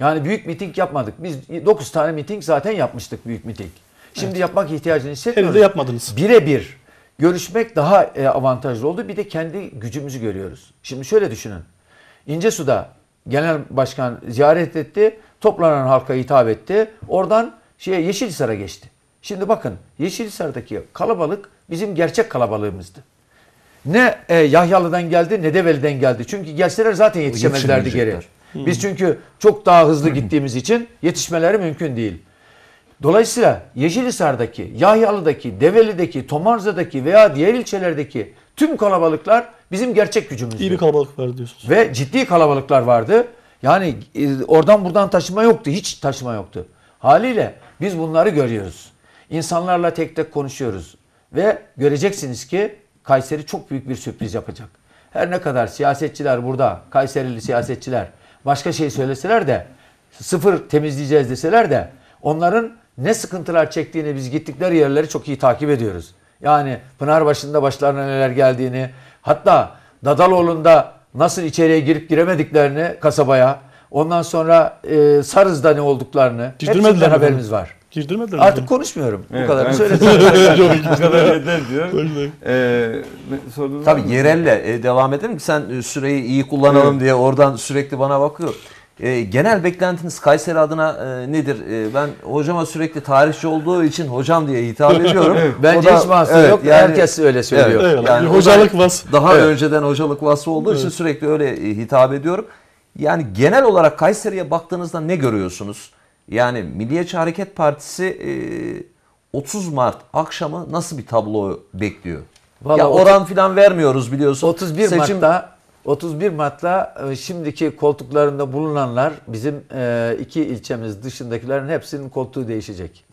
Yani büyük miting yapmadık. Biz 9 tane miting zaten yapmıştık büyük miting. Şimdi evet. yapmak ihtiyacını hissetmiyoruz. Evde yapmadınız. Birebir görüşmek daha e, avantajlı oldu. Bir de kendi gücümüzü görüyoruz. Şimdi şöyle düşünün. İncesu'da Genel Başkan ziyaret etti. Toplanan halka hitap etti. Oradan şeye Yeşilhisar'a geçti. Şimdi bakın Yeşilhisar'daki kalabalık bizim gerçek kalabalığımızdı. Ne e, Yahyalı'dan geldi ne de geldi. Çünkü gelseler zaten yetişemezlerdi geri. Biz çünkü çok daha hızlı gittiğimiz için yetişmeleri mümkün değil. Dolayısıyla Yeşilhisar'daki, Yahyalı'daki, Develi'deki, Tomarza'daki veya diğer ilçelerdeki tüm kalabalıklar bizim gerçek gücümüz. İyi bir kalabalık var diyorsunuz. Ve ciddi kalabalıklar vardı. Yani e, oradan buradan taşıma yoktu. Hiç taşıma yoktu. Haliyle biz bunları görüyoruz. İnsanlarla tek tek konuşuyoruz. Ve göreceksiniz ki Kayseri çok büyük bir sürpriz yapacak. Her ne kadar siyasetçiler burada, Kayserili siyasetçiler başka şey söyleseler de sıfır temizleyeceğiz deseler de onların ne sıkıntılar çektiğini biz gittikleri yerleri çok iyi takip ediyoruz. Yani Pınarbaşı'nda başlarına neler geldiğini hatta Dadaloğlu'nda nasıl içeriye girip giremediklerini kasabaya ondan sonra e, Sarız'da ne olduklarını hepsinden haberimiz var. Girdirmediler Artık mi? konuşmuyorum. Evet, bu kadarını söyledim. bu kadar yeter diyor. ee, Tabii yerelle e, devam edelim ki sen e, süreyi iyi kullanalım evet. diye oradan sürekli bana bakıyor. E, genel beklentiniz Kayseri adına e, nedir? E, ben hocama sürekli tarihçi olduğu için hocam diye hitap ediyorum. Bence hiç mahsur evet, yok. Yani, Herkes öyle söylüyor. Evet, yani, yani hocalık vasfı. Daha evet. önceden hocalık vasfı olduğu evet. için sürekli öyle e, hitap ediyorum. Yani genel olarak Kayseri'ye baktığınızda ne görüyorsunuz? Yani Milliyetçi Hareket Partisi e, 30 Mart akşamı nasıl bir tablo bekliyor? Vallahi ya oran filan vermiyoruz biliyorsun. 31 Seçim, Mart'ta 31 Mart'ta e, şimdiki koltuklarında bulunanlar bizim e, iki ilçemiz dışındakilerin hepsinin koltuğu değişecek.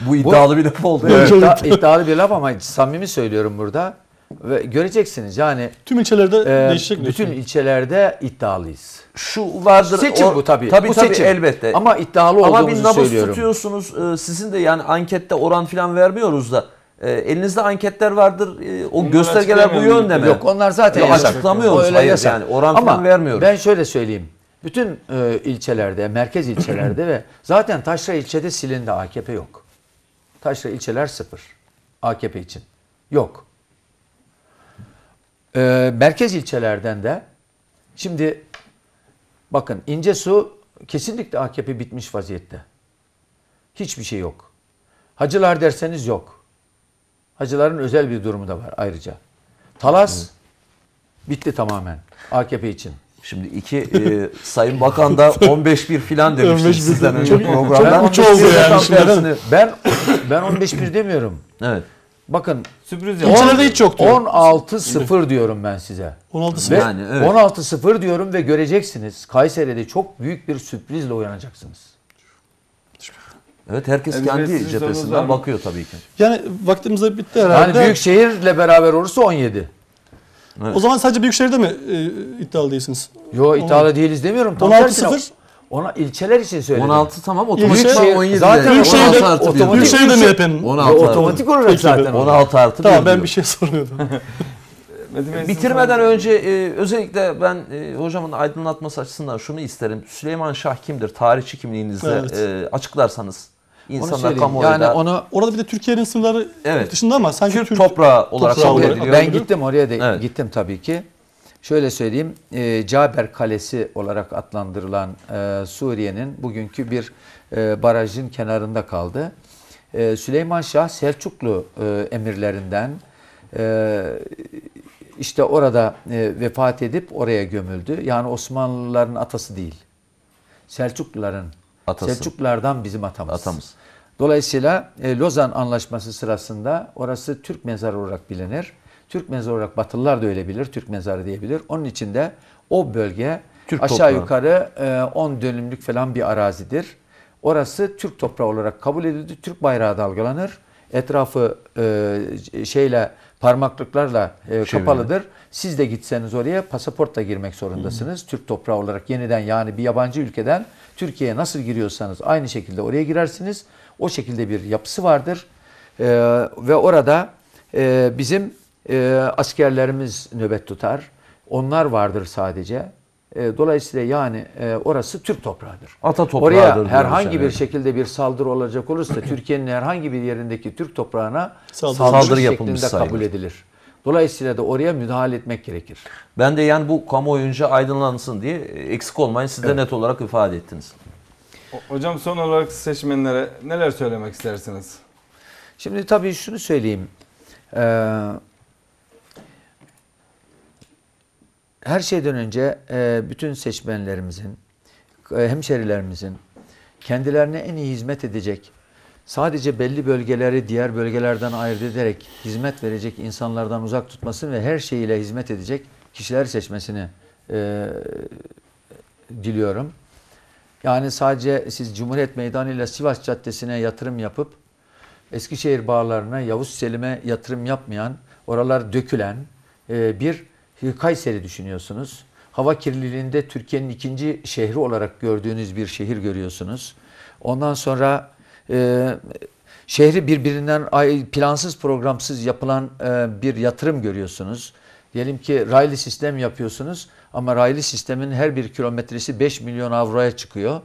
Bu iddialı bir laf oldu. Evet, iddia, iddialı bir laf ama samimi söylüyorum burada. Ve göreceksiniz yani. Tüm ilçelerde e, değişecek. Bütün ilçelerde iddialıyız. Şu vardır. Seçim o, bu tabii. Tabii bu tabii seçim. elbette. Ama iddialı ama olduğumuzu söylüyorum. Ama bir nabız tutuyorsunuz. E, sizin de yani ankette oran filan vermiyoruz da ee, elinizde anketler vardır. Ee, o Bunlar göstergeler bu yönde mi? Yok onlar zaten Yok, yasak. Açıklamıyoruz. Öyle Hayır yasak. yani oran Ama vermiyoruz. Ben şöyle söyleyeyim. Bütün e, ilçelerde, merkez ilçelerde ve zaten Taşra ilçede silindi AKP yok. Taşra ilçeler sıfır. AKP için. Yok. E, merkez ilçelerden de şimdi bakın ince su kesinlikle AKP bitmiş vaziyette. Hiçbir şey yok. Hacılar derseniz yok. Hacıların özel bir durumu da var ayrıca. Talas Hı. bitti tamamen AKP için. Şimdi iki e, Sayın Bakan da 15 bir filan demişti sizden önce programda. Çok, çok oldu yani. Şimdi. Ben, ben 15 bir demiyorum. Evet. Bakın sürpriz İçeride hiç yoktu. 16 0 diyorum ben size. 16 0. Yani, evet. 16 0 diyorum ve göreceksiniz Kayseri'de çok büyük bir sürprizle uyanacaksınız. Evet herkes yani kendi cephesinden bakıyor tabii ki. Yani vaktimiz de bitti herhalde. Yani Büyükşehir'le beraber olursa 17. Evet. O zaman sadece Büyükşehir'de mi e, iddialı değilsiniz? Yo iddialı Onu... değiliz demiyorum. Tam 16-0. Ona ilçeler için söyledim. 16 tamam otomatik İlçe, 17. Zaten Büyükşehir'de otomatik. de mi MHP'nin? 16 otomatik olarak Peki, zaten. 16 artı Tamam ben bir şey soruyordum. Bitirmeden önce e, özellikle ben e, hocamın aydınlatması açısından şunu isterim. Süleyman Şah kimdir? Tarihçi kimliğinizde evet. e, açıklarsanız İnsanlar kamuoyu yani da... ona orada bir de Türkiye'nin sınırları evet. dışında ama sanki Kürt Türk toprağı olarak kabul ediliyor. Ben gittim oraya da evet. gittim tabii ki. Şöyle söyleyeyim, e, Caber Kalesi olarak adlandırılan e, Suriye'nin bugünkü bir e, barajın kenarında kaldı. E, Süleyman Şah Selçuklu e, emirlerinden e, işte orada e, vefat edip oraya gömüldü. Yani Osmanlıların atası değil. Selçukluların Atası. Selçuklulardan bizim atamız. Atamız. Dolayısıyla e, Lozan Anlaşması sırasında orası Türk mezarı olarak bilinir. Türk mezarı olarak Batılılar da öyle bilir, Türk mezarı diyebilir. Onun için de o bölge Türk aşağı toprağı. yukarı 10 e, dönümlük falan bir arazidir. Orası Türk toprağı olarak kabul edildi. Türk bayrağı dalgalanır. Etrafı e, şeyle parmaklıklarla e, kapalıdır. Siz de gitseniz oraya pasaportla girmek zorundasınız. Hı. Türk toprağı olarak yeniden yani bir yabancı ülkeden Türkiye'ye nasıl giriyorsanız aynı şekilde oraya girersiniz. O şekilde bir yapısı vardır. E, ve orada e, bizim e, askerlerimiz nöbet tutar. Onlar vardır sadece. E, dolayısıyla yani e, orası Türk toprağıdır. Ata toprağıdır. Oraya diyoruz herhangi yani. bir şekilde bir saldırı olacak olursa Türkiye'nin herhangi bir yerindeki Türk toprağına saldırı, Saldırı yapılmış şeklinde sayılır. kabul edilir. Dolayısıyla da oraya müdahale etmek gerekir. Ben de yani bu kamuoyunca aydınlansın diye e, eksik olmayın siz de net olarak ifade ettiniz. Hocam son olarak seçmenlere neler söylemek istersiniz? Şimdi tabii şunu söyleyeyim. Ee, her şeyden önce e, bütün seçmenlerimizin, e, hemşerilerimizin kendilerine en iyi hizmet edecek, sadece belli bölgeleri diğer bölgelerden ayırt ederek hizmet verecek insanlardan uzak tutmasın ve her şeyiyle hizmet edecek kişiler seçmesini e, diliyorum. Yani sadece siz Cumhuriyet Meydanı ile Sivas Caddesi'ne yatırım yapıp Eskişehir bağlarına Yavuz Selim'e yatırım yapmayan, oralar dökülen e, bir Kayseri düşünüyorsunuz. Hava kirliliğinde Türkiye'nin ikinci şehri olarak gördüğünüz bir şehir görüyorsunuz. Ondan sonra e, şehri birbirinden plansız programsız yapılan e, bir yatırım görüyorsunuz. Diyelim ki raylı sistem yapıyorsunuz ama raylı sistemin her bir kilometresi 5 milyon avroya çıkıyor.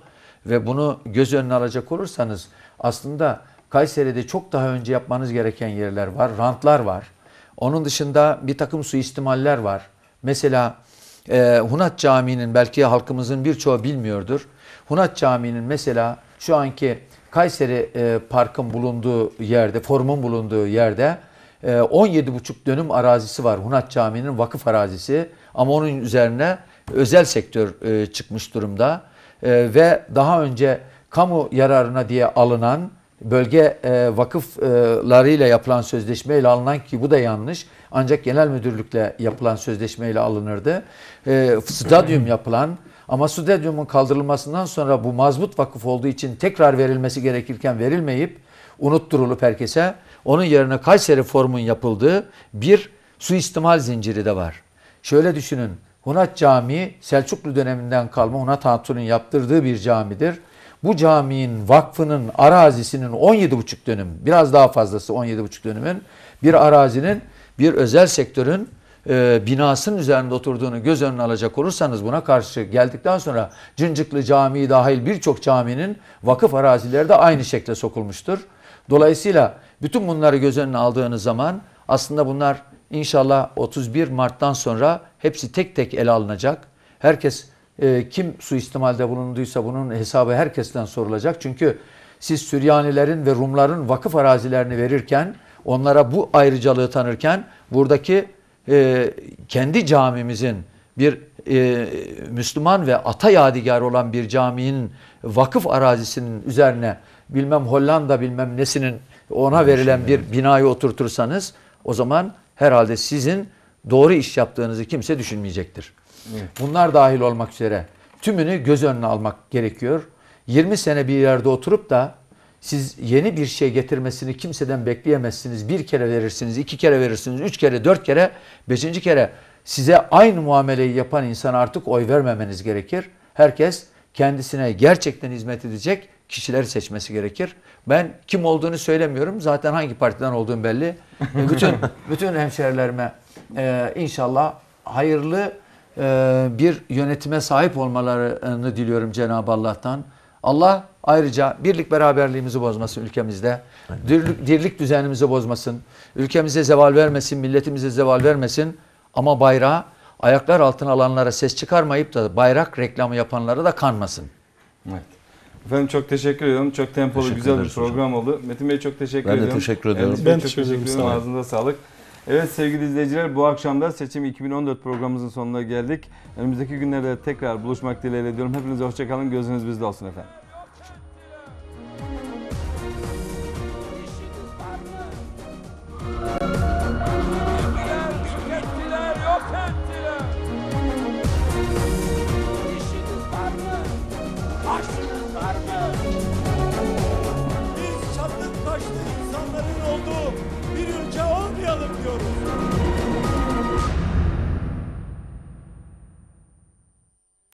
Ve bunu göz önüne alacak olursanız aslında Kayseri'de çok daha önce yapmanız gereken yerler var. Rantlar var. Onun dışında bir takım suistimaller var. Mesela e, Hunat Camii'nin belki halkımızın birçoğu bilmiyordur. Hunat Camii'nin mesela şu anki Kayseri e, Park'ın bulunduğu yerde, formun bulunduğu yerde 17,5 ee, dönüm arazisi var Hunat Camii'nin vakıf arazisi ama onun üzerine özel sektör e, çıkmış durumda ee, ve daha önce kamu yararına diye alınan bölge e, vakıflarıyla yapılan sözleşmeyle alınan ki bu da yanlış ancak genel müdürlükle yapılan sözleşmeyle alınırdı. Ee, stadyum yapılan ama stadyumun kaldırılmasından sonra bu mazbut vakıf olduğu için tekrar verilmesi gerekirken verilmeyip unutturulup herkese onun yerine Kayseri formun yapıldığı bir suistimal zinciri de var. Şöyle düşünün Hunat Camii Selçuklu döneminden kalma Hunat Hatun'un yaptırdığı bir camidir. Bu caminin vakfının arazisinin 17,5 dönüm biraz daha fazlası 17,5 dönümün bir arazinin bir özel sektörün e, binasının üzerinde oturduğunu göz önüne alacak olursanız buna karşı geldikten sonra Cıncıklı Camii dahil birçok caminin vakıf arazileri de aynı şekilde sokulmuştur. Dolayısıyla bütün bunları göz önüne aldığınız zaman aslında bunlar inşallah 31 Mart'tan sonra hepsi tek tek ele alınacak. Herkes e, kim suistimalde bulunduysa bunun hesabı herkesten sorulacak. Çünkü siz Süryanilerin ve Rumların vakıf arazilerini verirken onlara bu ayrıcalığı tanırken buradaki e, kendi camimizin bir e, Müslüman ve ata yadigarı olan bir caminin vakıf arazisinin üzerine bilmem Hollanda bilmem nesinin ona verilen bir binayı oturtursanız o zaman herhalde sizin doğru iş yaptığınızı kimse düşünmeyecektir. Bunlar dahil olmak üzere tümünü göz önüne almak gerekiyor. 20 sene bir yerde oturup da siz yeni bir şey getirmesini kimseden bekleyemezsiniz. Bir kere verirsiniz, iki kere verirsiniz, üç kere, dört kere, beşinci kere size aynı muameleyi yapan insan artık oy vermemeniz gerekir. Herkes kendisine gerçekten hizmet edecek kişiler seçmesi gerekir. Ben kim olduğunu söylemiyorum. Zaten hangi partiden olduğum belli. bütün bütün hemşerilerime e, inşallah hayırlı e, bir yönetime sahip olmalarını diliyorum Cenab-ı Allah'tan. Allah ayrıca birlik beraberliğimizi bozmasın ülkemizde. Dirlik, dirlik düzenimizi bozmasın. Ülkemize zeval vermesin, milletimize zeval vermesin. Ama bayrağı ayaklar altına alanlara ses çıkarmayıp da bayrak reklamı yapanlara da kanmasın. Evet. Efendim çok teşekkür ediyorum. Çok tempolu teşekkür güzel bir program hocam. oldu. Metin Bey çok teşekkür ben ediyorum. Ben de teşekkür ediyorum. ben çok teşekkür, teşekkür ediyorum. Ağzınıza sağlık. Evet sevgili izleyiciler bu akşam da seçim 2014 programımızın sonuna geldik. Önümüzdeki günlerde tekrar buluşmak dileğiyle diyorum. Hepinize hoşçakalın. Gözünüz bizde olsun efendim.